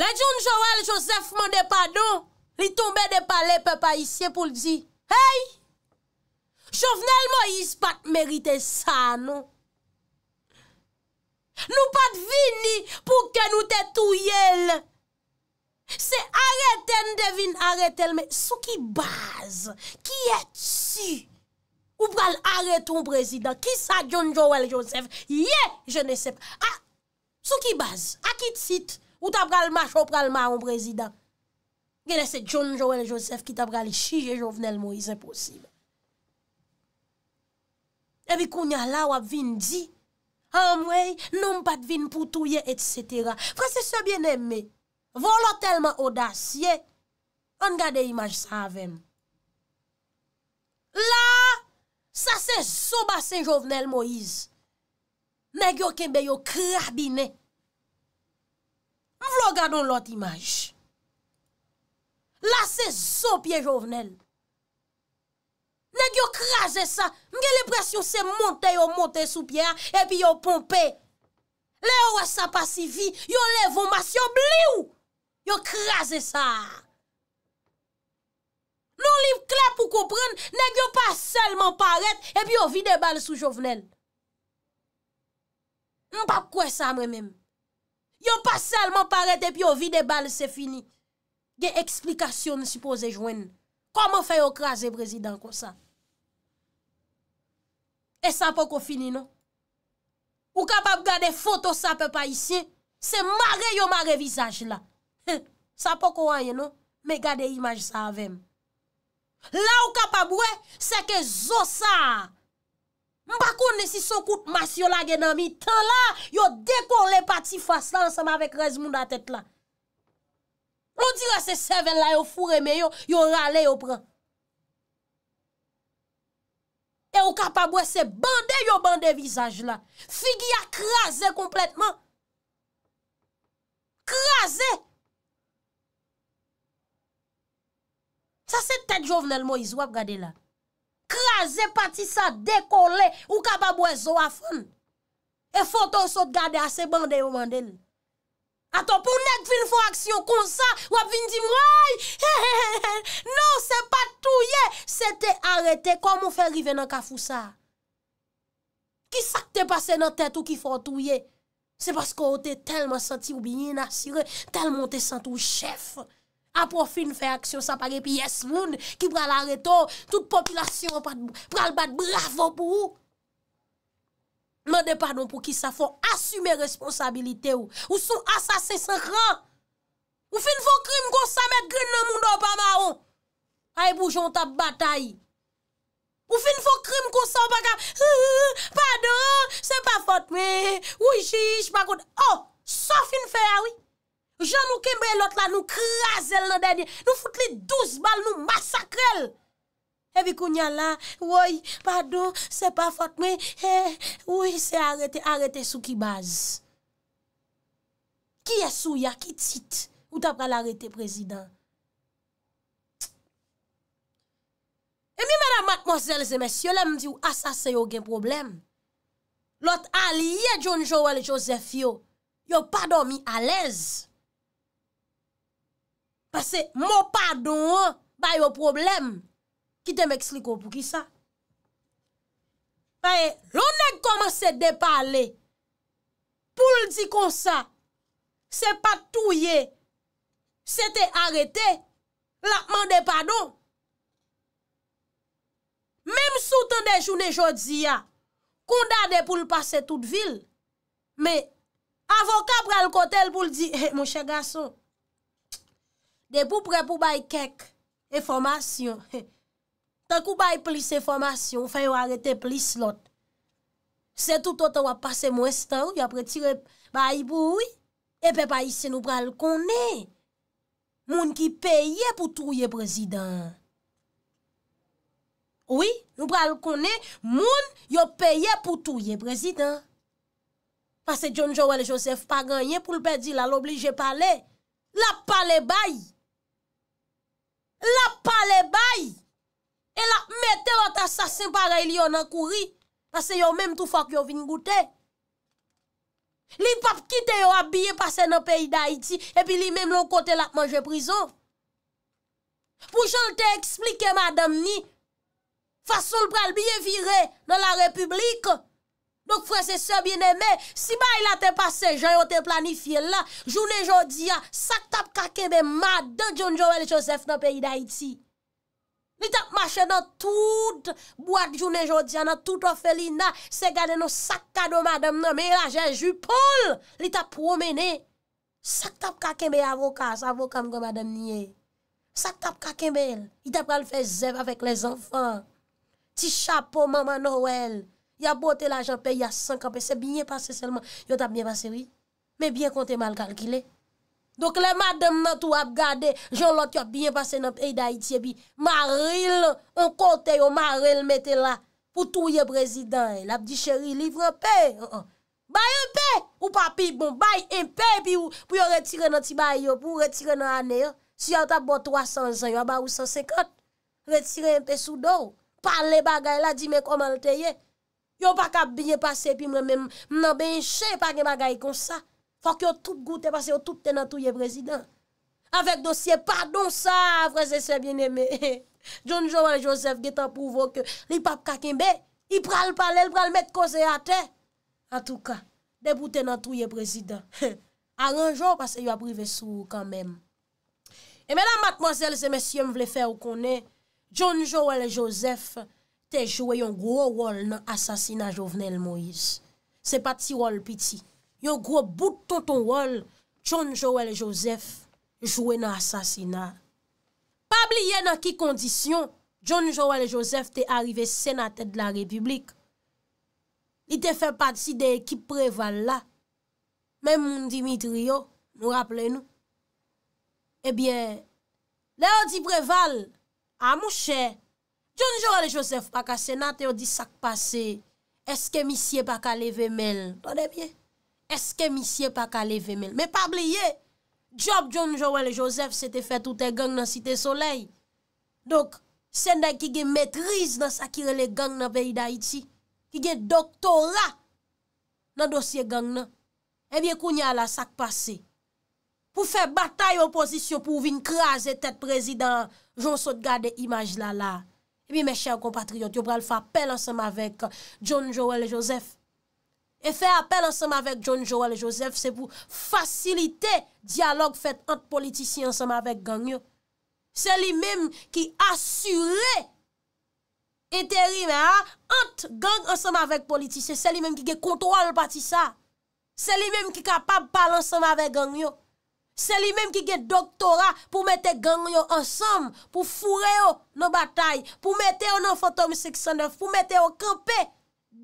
Le John Joel Joseph mende padon, li tombe de pale pepa isye pou li di, Hey, chovnel mo yis pat merite sa, nou. Nou pat vini pou ke nou te tou yel. Se areten devin areten, me sou ki baz, ki et su, ou pral aret un prezident, ki sa John Joel Joseph, ye, je ne sep. A, sou ki baz, a kit sit, ou ta pral mach, ou pral ma un prezident. Genè se John Joël Joseph ki tab gali chije Jovenel Moïse, se posibè. Ebi kounya la wap vin di, amwey, noum pat vin poutouye, etsetera. Fransè se bienemme, volo telman odasye, an gade imaj sa ven. La, sa se soba se Jovenel Moïse. Megyo kembe yo krabine. Mvlo gado lot imaj. Mvlo gado lot imaj. La se sou pie jovenel. Nèk yo kraze sa. Mwen gen lè pres yo se monte, yo monte sou pie a, epi yo pompe. Lè yo wè sa pasi vi, yo lè von mas, yo bli non, ou. Yo kraze sa. Nou li kla pou koupren, nèk yo pa selman paret, epi yo vide bal sou jovenel. Mwen pa kouè sa mwen mèm. Yo pa selman paret, epi yo vide bal se fini. Gen eksplikasyon si pose jwen. Koman fe yo kraze brezidanko sa? E sa pou kon fini nou? Ou kapap gade foto sa pe pa isye, se mare yo mare vizaj la. Sa pou kon wanyen nou? Me gade imaj sa avem. La ou kapap wè, se ke zosa. Mbakou ne si sokout masyo la genan mi, tan la yo dekon le pati fwa sa, ansan ma vek rez moun da tèt la. On dire se seven la yo fure me yo, yo rale yo pran. E yo kapabwe se bande yo bande vizaj la. Figi a krasen kompletman. Krasen. Sa se tete jovenel mo yi zwap gade la. Krasen pati sa dekole, yo kapabwe zo afan. E foton sot gade a se bande yo manden la. Aton pou nèk fin fè aksyon konsan, wap fin di mwoy. Non, se pa touye, se te arete komon fè rive nan kafousa. Ki sak te pase nan tèt ou ki fò touye? Se paskou ou te telman senti ou binye nasire, telman te senti ou chef. Apo fin fè aksyon sapare pi yes moun, ki pral areto, tout popilasyon pral bat bravo pou ou. Mende pardon pou ki sa fon asume responsabilite ou, ou son asase se ran. Ou fin fon krim kon sa met grin nan moun do pa maron. Hay boujon ta bata yi. Ou fin fon krim kon sa baka, pardon, se pa fote me, ouji, jpa kote. Oh, so fin fe ya wii, jan nou kembe lot la nou krasel nan denye, nou foute li 12 bal nou masakrel. evi kou nyala, woy, pado, se pa fote me, e, woy, se arete, arete sou ki baz. Ki esou ya, ki tit, ou ta pral arete, prezident? E mi, madame, mademoiselle, zemes, yo lem di ou asase yo gen problem. Lot Ali, ye, John, Joel, Joseph, yo, yo pado mi alez. Pase, mo pado, ba yo problem. Ki te meksli ko pou ki sa. Faye, londe komase de pale, pou l di konsa, se pa touye, se te arete, la mende padon. Mem sou tande jouni jodi ya, kondade pou l pase tout vil, me avoka pral kote l pou l di, he eh, monshe gason, de pou pre pou bay kek, e formasyon, he. Eh, Kou bay plis e formasyon Fanyo arete plis lot Se toutot wap pase mwestan Yo apre tire bayi bou Epe bayi se nou pral kone Moun ki peye Pou touye prezident Oui Nou pral kone Moun yo peye pou touye prezident Pase John Joel Joseph Paganye pou lbedi la L'oblige pale La pale bayi La pale bayi E la mette vat asasin pare li yon an kouri, nan se yon menm tou fak yon vin goutè. Li pap kite yon ap biye pase nan peyi da iti, epi li menm loun kote lak manje prizo. Pou jol te eksplike madam ni, fason l pral biye vire nan la republik, dok fwese sè bien eme, si bay la te pase jayon te planifiye la, jounen jodi ya sak tap kakebe madan John Joel Joseph nan peyi da iti. Li tap mache nan tout boak jounen jodi, nan tout ofeli nan, se gade nou sakta do madam nan, me la jenju pol, li tap promene, sakta ap kakembe avokas, avokam go madam nye, sakta ap kakembe el, li tap kalfe zev avek le zanfan, ti chapo mama noel, ya bote la janpe, ya sankanpe, se bine pase selman, yo tap nye vasewi, me bine konte mal kalkile, Donk le madem nan tou ap gade, joun lot yo ap binye pase nan peyda itye bi, maril, an kote yo, maril mette la, pou touye prezident, la ap di cheri, livre pe, baye un pe, ou papi, baye un pe, pou yo retire nan ti baye yo, pou yo retire nan ane yo, si yo tap bo 300 an, yo ba ou 150, retire un pe sou do, pale bagay la, di me komalteye, yo pa kap binye pase, pi mnen benche, pa gen bagay konsa, Fok yo tout gout te pase yo tout te nan touye prezident. Avèk dosye, pardon sa, vreze se bien eme. John Joël Joseph get an pouvo ke li pap kakinbe, i pral pale, l pral met koze ate. An touka, debout te nan touye prezident. Ar anjou, pase yo aprive sou kanmèm. E mèdam matmozèl, se mèsyèm vle fè ou konè, John Joël Joseph te jwè yon gwo wòl nan asasina Jovenel Moïse. Se pati wòl piti. yo gro bout ton ton wol, John Joël Joseph, jouè nan asasina. Pabli yè nan ki kondisyon, John Joël Joseph te arrive senatèd la republik. Li te fè pati de ekip Preval la. Mè moun Dimitri yo, nou rappele nou. Ebyè, eh le yo di Preval, ah, a mou chè, John Joël Joseph baka senatè, yo di sakpase, eske misye baka leve mel. Tonè byè? Eske misye pa kale vemel. Me pabli ye, job John Joel Joseph se te fet ou te gang nan Site Soleil. Dok, senday ki ge metriz nan sakirele gang nan peyi da iti. Ki ge doktorat nan dosye gang nan. Ebiye kounye ala sak pase. Pou fe batay oposisyon pou vin kraze tet prezident John Sotgade imaj la la. Ebiye me chèw kompatriyot, yo pral fa pel ansem avèk John Joel Joseph. E fè apel ansèm avèk John, Joel et Joseph, se pou fasilite dialog fèt ant politisyen ansèm avèk gangyo. Se li mèm ki asurè etèrimè, ant gang ansèm avèk politisyen, se li mèm ki gè kontouan l patisa. Se li mèm ki kapab pal ansèm avèk gangyo. Se li mèm ki gè doktora pou mètè gangyo ansèm, pou fure yo nan batay, pou mètè yo nan fantom seksandè, pou mètè yo kèmpè,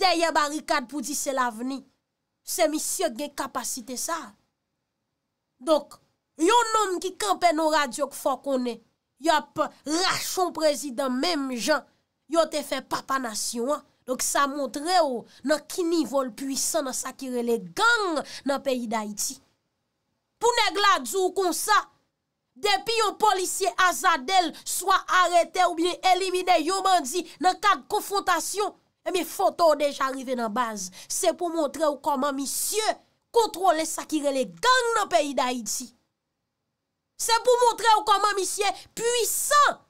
deye barikad pou di se la veni. Se misye gen kapasite sa. Dok, yon nom ki kampe nou radyok fok one, yop, rachon prezident, mem jan, yote fe papanasyon. Dok sa montre yo, nan kinivol pwisan nan sakirele gang nan peyi da iti. Pou neg la dzou kon sa, depi yon polisye azadel swa arete ou bie elimine yon mandi nan kat konfrontasyon, E eh mi foto deja arrive nan baz, se pou montre ou koman misye kontrole sakirele gang nan peyi da iti. Se pou montre ou koman misye puisan.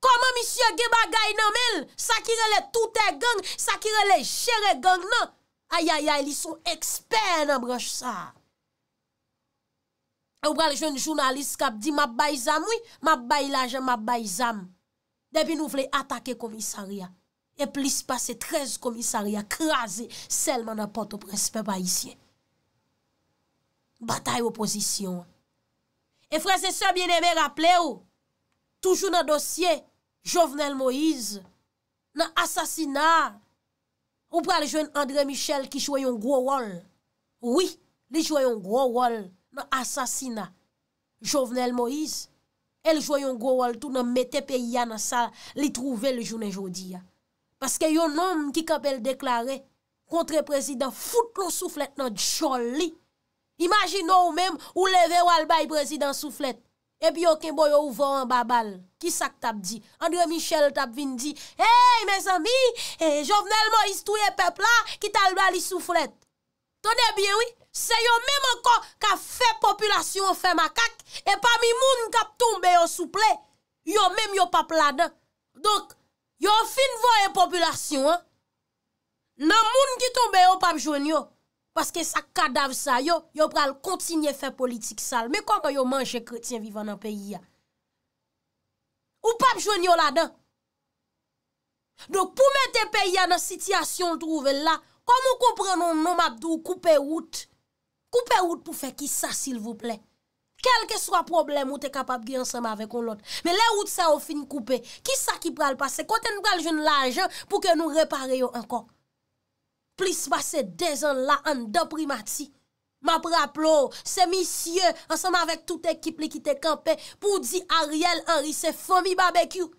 Koman misye geba gay nan mel, sakirele toute gang, sakirele chere gang nan. Ayayay, li son eksper nan broj sa. Ou bral jwen jounalist kap di, ma bay zam oui, ma bay laje, ma bay zam. Depi nou vle atake komisaria. E plis pase trez komisaria krasi selman apote o prespe bayisyen. Batay oposisyon. E fre se se bine me rapple ou. Toujou nan dosye Jovenel Moïse. Nan asasina. Ou pral jwen André Michel ki jwe yon gwo wol. Ouwi, li jwe yon gwo wol. Nan asasina Jovenel Moïse. El jwa yon gwo wal tou nan mette pe yana sa li trouve le jounen jodi ya. Paske yon nom ki kapel deklare kontre prezident foute nou souflet nan joli. Imaginou mèm ou leve wal bay prezident souflet. Epi yon ken bo yon vò an babal ki sak tap di. Andre Michel tap vin di. Hey mes ami, eh, jo vnel mo istouye pepla ki talba li souflet. Tone bie wik. Se yo mèm ankon ka fe populasyon fe makak, e pa mi moun kap tombe yo souple, yo mèm yo pap ladan. Donk, yo fin vò en populasyon, nan moun ki tombe yo pap joun yo, paske sa kadav sa yo, yo pral kontinye fe politik sal, me kong yo manje kretien vivan nan peyi ya. Ou pap joun yo ladan. Donk pou mèm te peyi ya nan sityasyon trouve la, kom ou kompran nou nomadou koupe wout, Koupe oud pou fe ki sa s'il vou ple. Kelke swa problem ou te kapab gi ansama vek ou lot. Me le oud sa ou fin koupe. Ki sa ki pral pase? Kote nou pral joun laj pou ke nou repare yo ankon. Plis pase de zon la an deprimati. Ma praplo, se misye ansama vek tout ekip li ki te kampe. Pou di Ariel Henry se fomi babekyou.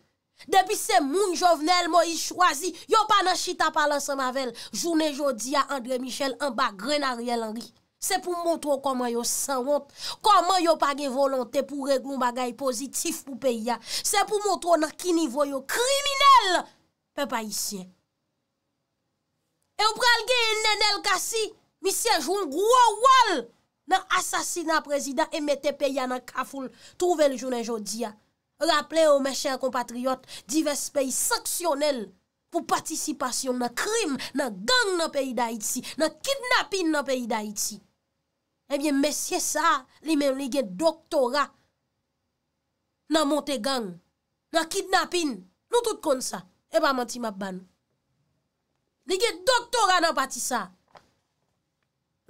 Depi se moun jovenel mo yi chwazi. Yo pa nan chita pal ansama vel. Jounen jodi a Andre Michel an bagren Ariel Henry. Se pou montrou koman yo sanwant, koman yo page volante pou reglou bagay pozitif pou peyi ya. Se pou montrou nan ki nivou yo kriminel, pe pa isye. E ou pralge ennen el kasi, misye joun gwa wal nan asasina prezident emete peyi ya nan kafoul, touvel jounen jodi ya. Raple ou me chen kompatriot, divers peyi saksyonel pou patisipasyon nan krim, nan gang nan peyi da iti, nan kidnapin nan peyi da iti. Ebyen eh mesye sa, li men li gen doktora nan monte gang, nan kidnapin. Nou tout kon sa, eba eh manti map ban. Li gen doktora nan pati sa.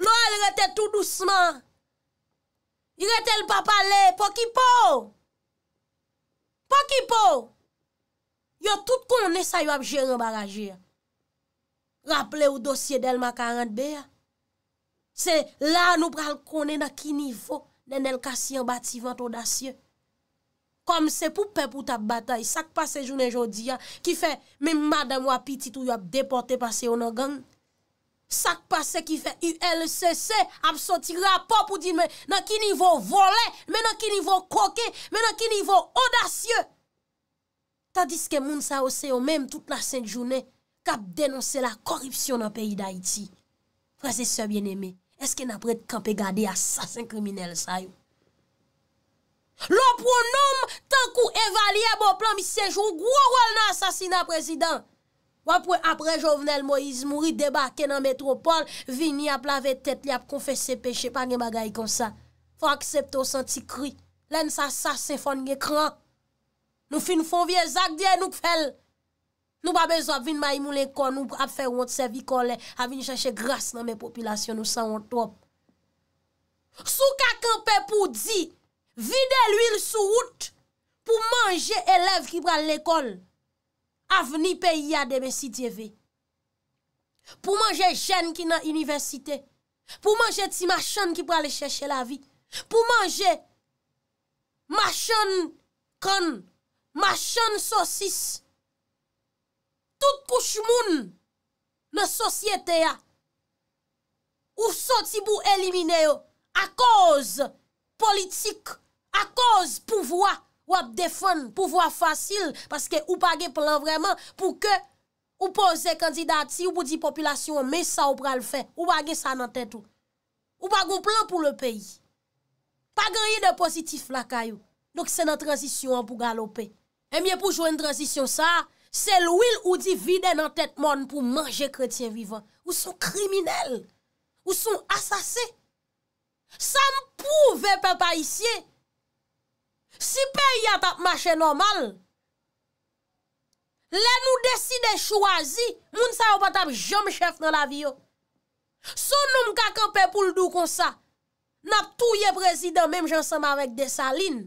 Nou al rete tout douceman. Li rete l papale, pokipo. Pokipo. Yo tout kon ne sa yo ap jeremba raje. Raple ou dosye del makarande be ya. se la nou pral kone na ki nivou nen el kasi an bati vant odasye. Kom se pou pe pou tap batay, sak pase jounen jodi ya, ki fe men madan wapiti tou yop deporte pa se yon an gang, sak pase ki fe ULCC, absoti rapop ou di men, nan ki nivou vole, men nan ki nivou koke, men nan ki nivou odasye. Tadis ke moun sa ose yon men, tout nan sen jounen, kap denonse la koripsyon nan peyi da iti. Frase se bien eme, Eske nan apre te kampe gade asasin kriminel sa yo? Lo pou noum, tankou evaliye bo plan mi sejou, gwo wòl nan asasina prezident. Wap wè apre jovenel Moïse Mouri debake nan metropol, vini ap lave tet li ap konfese peche pa gen bagay kon sa. Fwa aksepto san ti kri. Len sa sas se fon gen kran. Nou fi nou fon vie zak diye nou kfel. Nou pa bezò vin may moun lèkò, nou ap fè wot se vikò lè, ap vin chèche gras nan mè popilasyon nou san wot wop. Sou kakon pe pou di, vide l'ouil sou wot, pou manje elev ki pral lèkòl, avni pe yade mè si djeve. Pou manje jèn ki nan universite, pou manje ti machon ki pral chèche la vi, pou manje machon kon, machon sosis, tout kouch moun, le sosyete ya, ou soti pou elimine yo, a koz politik, a koz pouvoi, wap defon, pouvoi fasil, paske ou pa ge plan vreman, pou ke ou pose kandidati, ou pou di populasyon, me sa ou pral fe, ou pa ge sa nan tet ou, ou pa go plan pou le peyi, pa genye de pozitif la kayo, nouk se nan tranzisyon pou galope, e miye pou jwen tranzisyon sa, a, Se louil ou di vide nan tet moun pou manje kretien vivan. Ou son kriminel. Ou son asase. Sam pou vepe pa isye. Si pe yata ap mache normal. Le nou deside chwazi, moun sa yo patap jom chef nan la vyo. Son noum kaka pe pou l'dou kon sa. Nap tou ye prezident mem jansama vek de salin.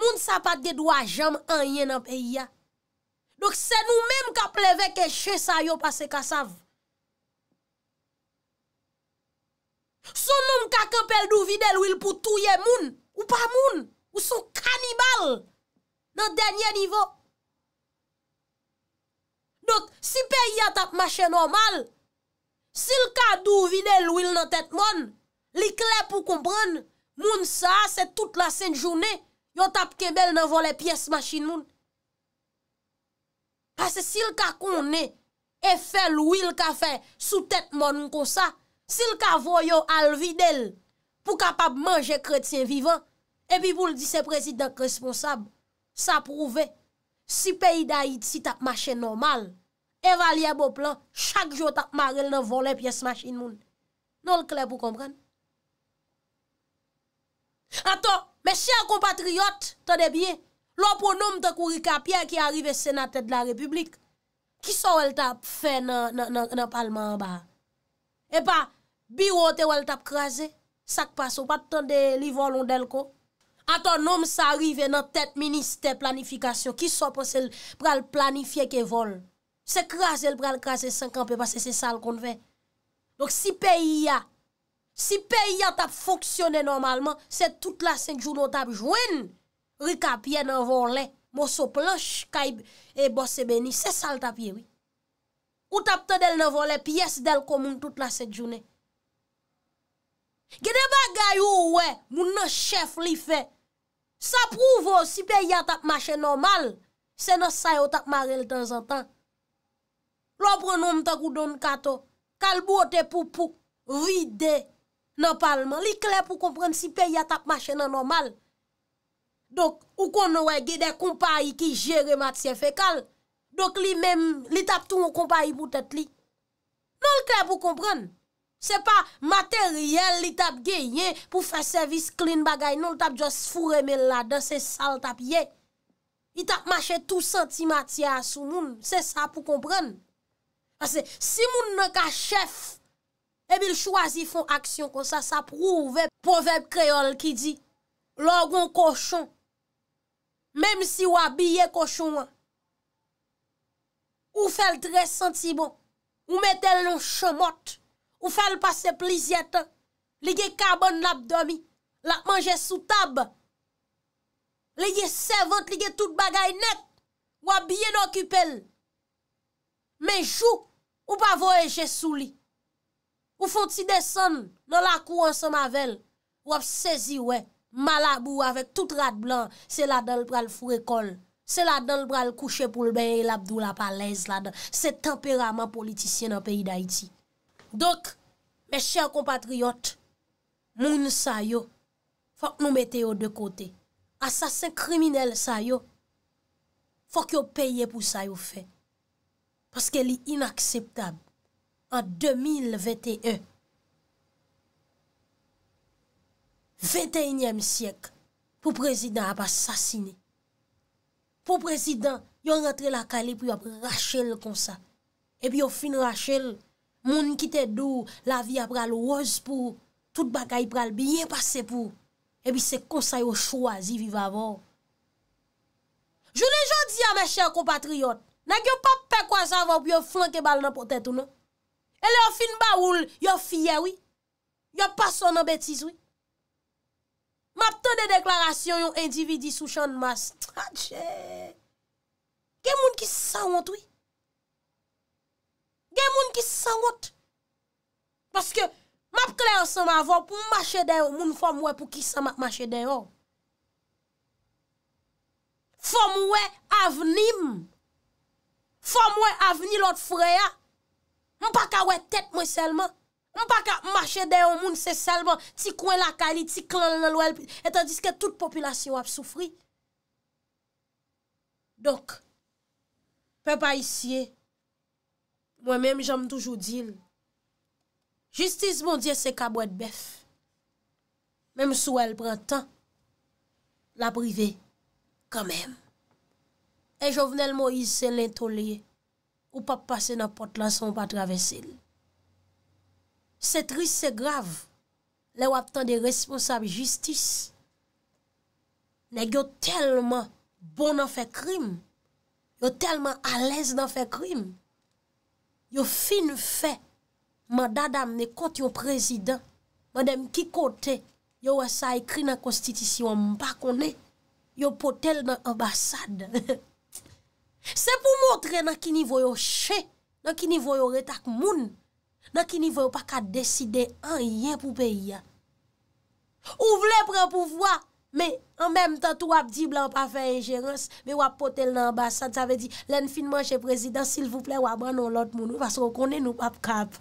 Moun sa pat de dwa jom anye nan pe yia. Donk se nou menm ka pleve ke che sa yo pase kasav. Sou noum ka kepel dou vide lwil pou touye moun, ou pa moun, ou sou kanibal, nan denye nivou. Donk si pe yon tap mache normal, si lka dou vide lwil nan tet moun, li kle pou kompren, moun sa se tout la sen jounen, yon tap kebel nan vo le pies machin moun. Bas se sil ka kon ne, e fe lou il ka fe sou tet moun kon sa, sil ka voyo al vide l pou kapap manje kretien vivan, epi pou l di se prezident responsab, sa prouve, si peyi da it si tap mache normal, evalye bo plan, chak jo tap mare l nan vole piye smash in moun. Non l kle pou kompren. Aton, mes chèr compatriot, tade biye, Lò pou noum te kourika piè ki arive senatèd la republik, ki so wèl tap fè nan palman ba? E pa, biwote wèl tap krasè, sak pa sou, pat tèndè li volon del ko. A ton noum sa arrive nan tèt minister planifikasyon, ki so posèl pral planifiè ke vol. Se krasèl pral krasè 50, pasè se sal konvè. Lòk si peyi ya, si peyi ya tap foksyonè normalman, se tout la 5 joun wèl tap jwenè. Rikapye nan vonle, mwoso plonch, kaib e bosebe ni, se sal tapye wi. Ou tapte del nan vonle, piyes del komoun tout la set jounen. Gede bagay ou we, mwoun nan chef li fe, sa prouvo si pe ya tap mache normal, se nan sayo tap mare l dan zantan. Lopre noum tak ou don kato, kalbote pou pouk, vide nan palman. Li kle pou kompren si pe ya tap mache nan normal. Donk, ou kon wè gè dè kompayi ki jère matye fekal. Donk li mèm, li tap tou mò kompayi boutet li. Non lè kè pou kompren. Se pa materyèl li tap gè yè pou fè servis klin bagay. Non lè tap jòs furemè lè dan se sal tap yè. Li tap mache tout senti matye asounoun. Se sa pou kompren. Asè, si moun nò ka chèf, e bil chwazi fon aksyon kon sa, sa prouve poveb kreol ki di. Lò gon kòchon, Mèm si wè biye kòchou wè, ou fèl dres sentibo, ou mètèl loun chomot, ou fèl pase plizietan, li ge karbon l'abdomi, lakmanje sou tab, li ge sevot, li ge tout bagay net, wè biye nòkupel. Mèjou, ou pa voyeje sou li, ou fò ti deson, nan lakou an soma vel, wè sezi wè. Malabou avèk tout rad blan, se la dan l pral furekol, se la dan l pral kouche pou l bèye l abdou la palez la dan, se temperament politisyen an peyi da iti. Dok, mè chèr kompatriot, loun sa yo, fòk nou mète yo de kote. Asasin kriminel sa yo, fòk yo peye pou sa yo fè. Paske li inakseptab, an 2021. 21èm syek, pou prezident ap asasine. Pou prezident, yon rentre la kale pou yon Rachel konsa. E pi yon fin Rachel, moun ki te dou, la vi ap pral waz pou, tout bagay pral biye pase pou, e pi se konsa yon chwazi viv avor. Jounen jodi a me chen komatriot, nan ki yon pap pe kwa sa vop yon flan ke bal nan potet ou nan. E li yon fin ba oul, yon fye wii, yon pason nan betis wii. M ap ten de deklarasyon yon individi sou chan mas. Ah, Gen moun ki sa wot woy. Gen moun ki sa wot. Paske m ap kle ansan m avon pou m mache den yon moun fom woy pou ki sa m ak mache den yon. Fom woy avenim. Fom woy aveni lot fureya. M pa ka woy tet mwen selman. Mpa ka machede yon moun se salman, ti kwen lakali, ti klon lal wèl, etan diske tout populasyon ap soufri. Dok, pe pa isye, mwen menm jom toujou dil. Justis moun diye se kabwèd bef, menm sou wèl pran tan, la brive, kan menm. E jo vnel mwen isye lintolye, ou pap pase nan pot lan son pa travese lè. Sè tris, sè grav, lè wap tan de responsable justice. Nèk yo telman bon nan fè krim, yo telman alèz nan fè krim. Yo fin fè, man dadam ne kote yo prezident, man dem ki kote, yo wè sa ekri nan konstitisyon mbakone, yo potel nan ambasade. Sè pou montre nan ki nivou yo chè, nan ki nivou yo retak moun, Nan ki nivou pa ka deside an yen pou peyi ya. Ou vle pre pou vwa, me an menm tan tou wap di blan pa fe enjérans, me wap potel nan ambasad, sa ve di len finman che prezident, sil vouple wap ban nou lot moun, wap se wakone nou pap kap.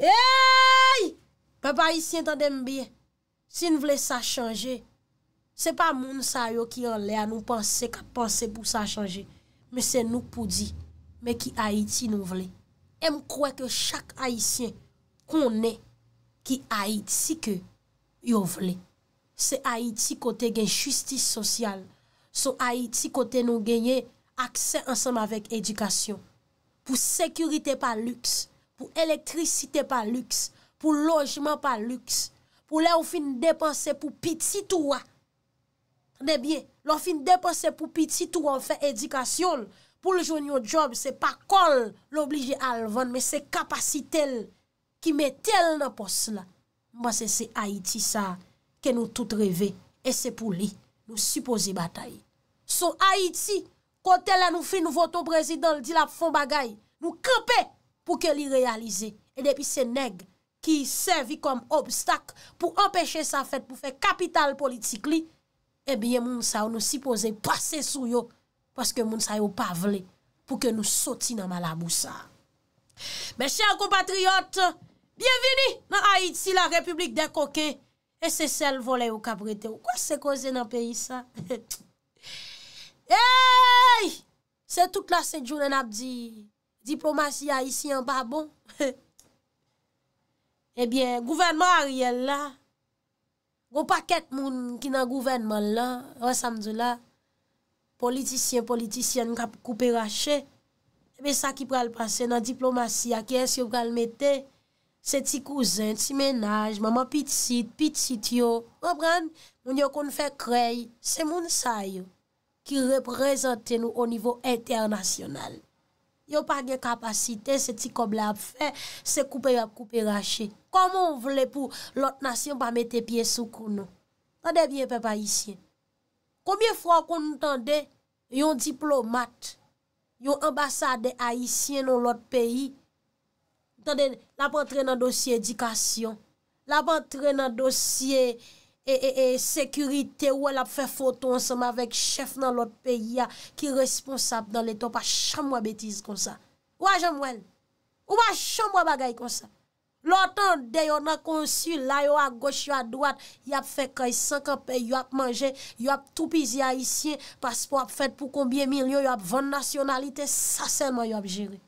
Eyyy! Pe pa yi si entande mbiye, si nou vle sa chanje, se pa moun sa yo ki an le a nou panse, ka panse pou sa chanje, me se nou poudi, me ki Haiti nou vle. Em kwe ke chak Haitien konen ki Haiti ke yo vle. Se Haiti kote gen justice sosyal, se Haiti kote nou genye aksen ansenm avek edikasyon. Pou sekurite pa lüks, pou elektrisite pa lüks, pou lojman pa lüks, pou le ou fin depanse pou piti touwa. Ne bie, le ou fin depanse pou piti touwa ou fe edikasyon lè. pou l'joun eh yo job se pa kol l'oblije alvan, me se kapasitel ki metel nan pos la. Mwa se se Haiti sa ke nou tout revè, e se pou li nou suppose batay. So Haiti, kote la nou fi nou voto brezidol, di la pou fon bagay, nou krepe pou ke li realize. E depi se neg ki servi kom obstak, pou empèche sa fèt pou fè kapital politik li, e biye moun sa ou nou suppose passe sou yo Paske moun sa yo pa vle pou ke nou soti nan Malabousa. Mè chèl kompatriot, biyevini nan Haiti la Republik bon? eh de Koke, e se sel vole yo kabrete. Kwa se koze nan peyi sa? Eyyy! Se tout la se jounen ap di diplomasy a ici an pa bon. Ebyen, gouvenman a riyel la, go paket moun ki nan gouvenman la, an samdou la, politisyen, politisyen, mka pou koupe rachè, ebe eh sa ki pral prase nan diplomasyen, a kè yon se pral metè, se ti kouzen, ti menaj, maman pit sit, pit sit yo, mwen pran, mwen yo kon fè krey, se moun sa yo, ki reprezentè nou o nivou internasyonal. Yo pa gen kapasite, se ti koblè ap fè, se koupe rachè, komon vle pou lot nasyon pa metè piye soukoun nou, pa devye pe pa isyen. Koumye fwa kon nou tande, yon diplomat, yon ambasade haisyen nou lot peyi, tande, la pa antre nan dosye edikasyon, la pa antre nan dosye sekurite, wè la pa fè foto ansama vek chef nan lot peyi ya ki responsab nan leto pa chanmwa betiz kon sa. Ou a jom wèl, ou a chanmwa bagay kon sa. Lò tan de yon a konsil, la yon a goch, yon a dwat, yon ap fè kèy sankan pe, yon ap manje, yon ap toupizi a isyen, paspo ap fèd pou kombye milyon, yon ap vòn nasyonalite, sa senman yon ap jiri.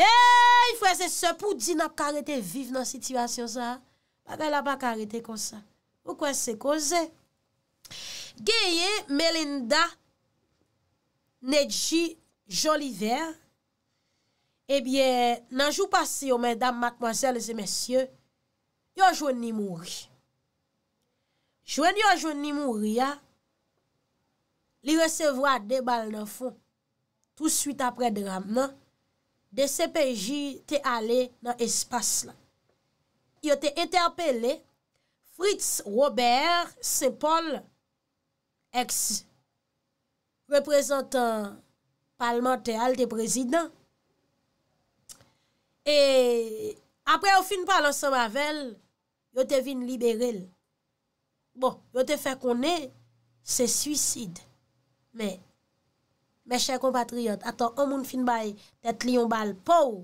E, yon fè se sepou di nan ap karete vive nan sityasyon sa. Pa kèy la pa karete konsan. Pou kwen se kose? Gyeye Melinda, Nedji Joliver, Ebyen, eh nanjou pasi yo, mèdam, matmansèl, lese mèsyè, yon joun ni mouri. Joun yon joun ni mouri ya, li resevwa de bal nan fon, tout suite apre drame nan, de sepeji te ale nan espas la. Yo te ete apele, Fritz Robert, sepol, eks, reprezentan palman te al te prezident, E apre ou fin pa lansan ma vel, yo te vin liberel. Bon, yo te fe kon ne, se suicid. Men, men chè compatriot, ato, an moun fin bay, te tli yon bal pou,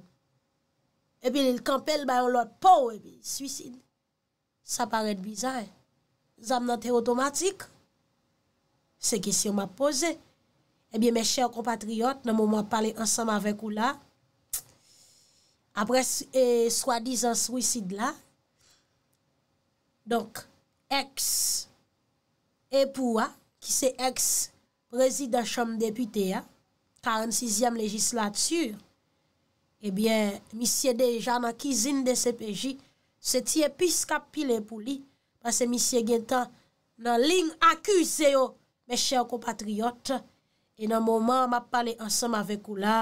epi lè l'kampel bay an lot pou, epi, suicid. Sa paret bizay. Zanm nan te otomatik, se kisi yon ma pose, epi, men chè compatriot, nan moun mwa pale ansan ma vek ou la, apre e, swadiz an swisid la, donk, eks, epouwa, ki se eks, prezid an chom depite ya, 46 yam legislatur, ebyen, misye deja nan kizin de sepeji, se ti episka pil epou li, panse misye gen tan, nan ling akuse yo, meche an komatriot, e nan mouman, ma pale ansam avek ou la,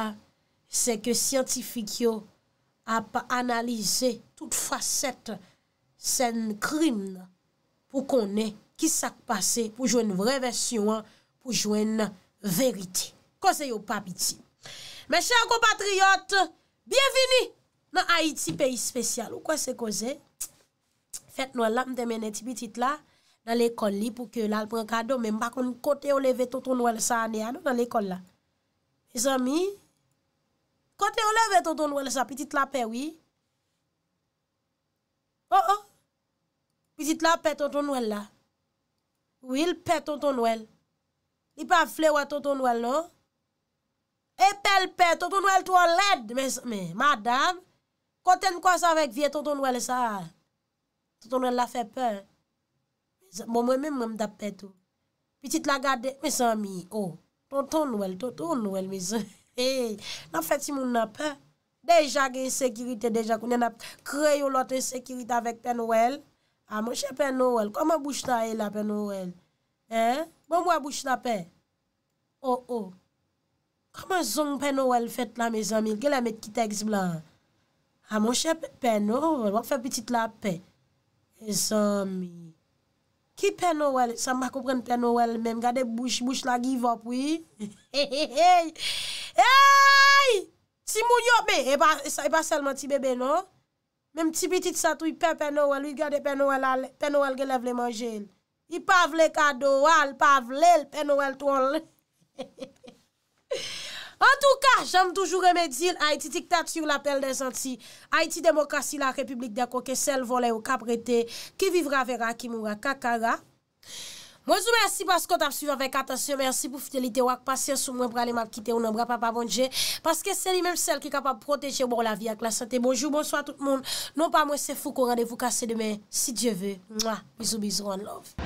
se ke siyantifik yo, ap analize tout facet sen krim pou konen ki sak pase pou jwen vreve syon, pou jwen verite. Kose yo papiti. Meshe akou patriyot, bienveni nan Haiti, peyi spesyal. Ou kose kose? Fet nou alam demene ti bitit la, nan lekol li pou ke lal prekado, men bakon kote ou leve toutou nou al sa ane anou nan lekol la. E zami, Kote yon leve tonton nouel sa, pitit la pe wii. Oh oh, pitit la pe tonton nouel la. Wil pe tonton nouel. I pa fle wwa tonton nouel no. E pe l pe, tonton nouel tou an led. Me, me, madame. Kote yon kwa sa vek vie tonton nouel sa. Tonton nouel la fe pe. Mwen mwen mwen mwen dap pe tou. Pitit la gade, me san mi. Oh, tonton nouel, tonton nouel me san. E, nan fèt si moun nan pè. Deja gen sekirite, deja kounen ap kre yo lote sekirite avèk pè nouèl. A mò chè pè nouèl. Koman bouche ta e la pè nouèl? Hè? Moun mwa bouche la pè? O, oh, o. Oh. Koman zon pè nouèl fèt la, me zon mi? Gè la met ki teks blan? A mò chè pè nouèl. Moun fè piti la pè. Me zon mi. Ki pè nouèl? San mwa koupèn pè nouèl mèm. Gade bouche, bouche la give up, oui? E, e, e, e. Si moun yo be, e, e pa selman ti bebe no Mem ti pitit sa tou i pe pe nou al, i gade pe nou al, pe nou al ge lev le manje I pa vle kado al, pa vle l, pe nou al tou al En tou ka, jenm toujou reme dil, Haiti diktat sur la pelle de zanti Haiti demokrasi la republik de koke, sel vole ou kabrete Ki vivra vera, ki moura kakara Mwen sou mersi pasko ta msiv avèk atasyon, mersi pou fidelite wak pasyen sou mwen pralè ma kite ou nan non. bra pa pa vondje, paske se li mèm sel ki kapap proteje bon la vi ak la sante. Bonjou, bonsoy a tout moun, non pa mwen se fou kon randevou kase demè, si Dje vè. Mizou, mizou, an love.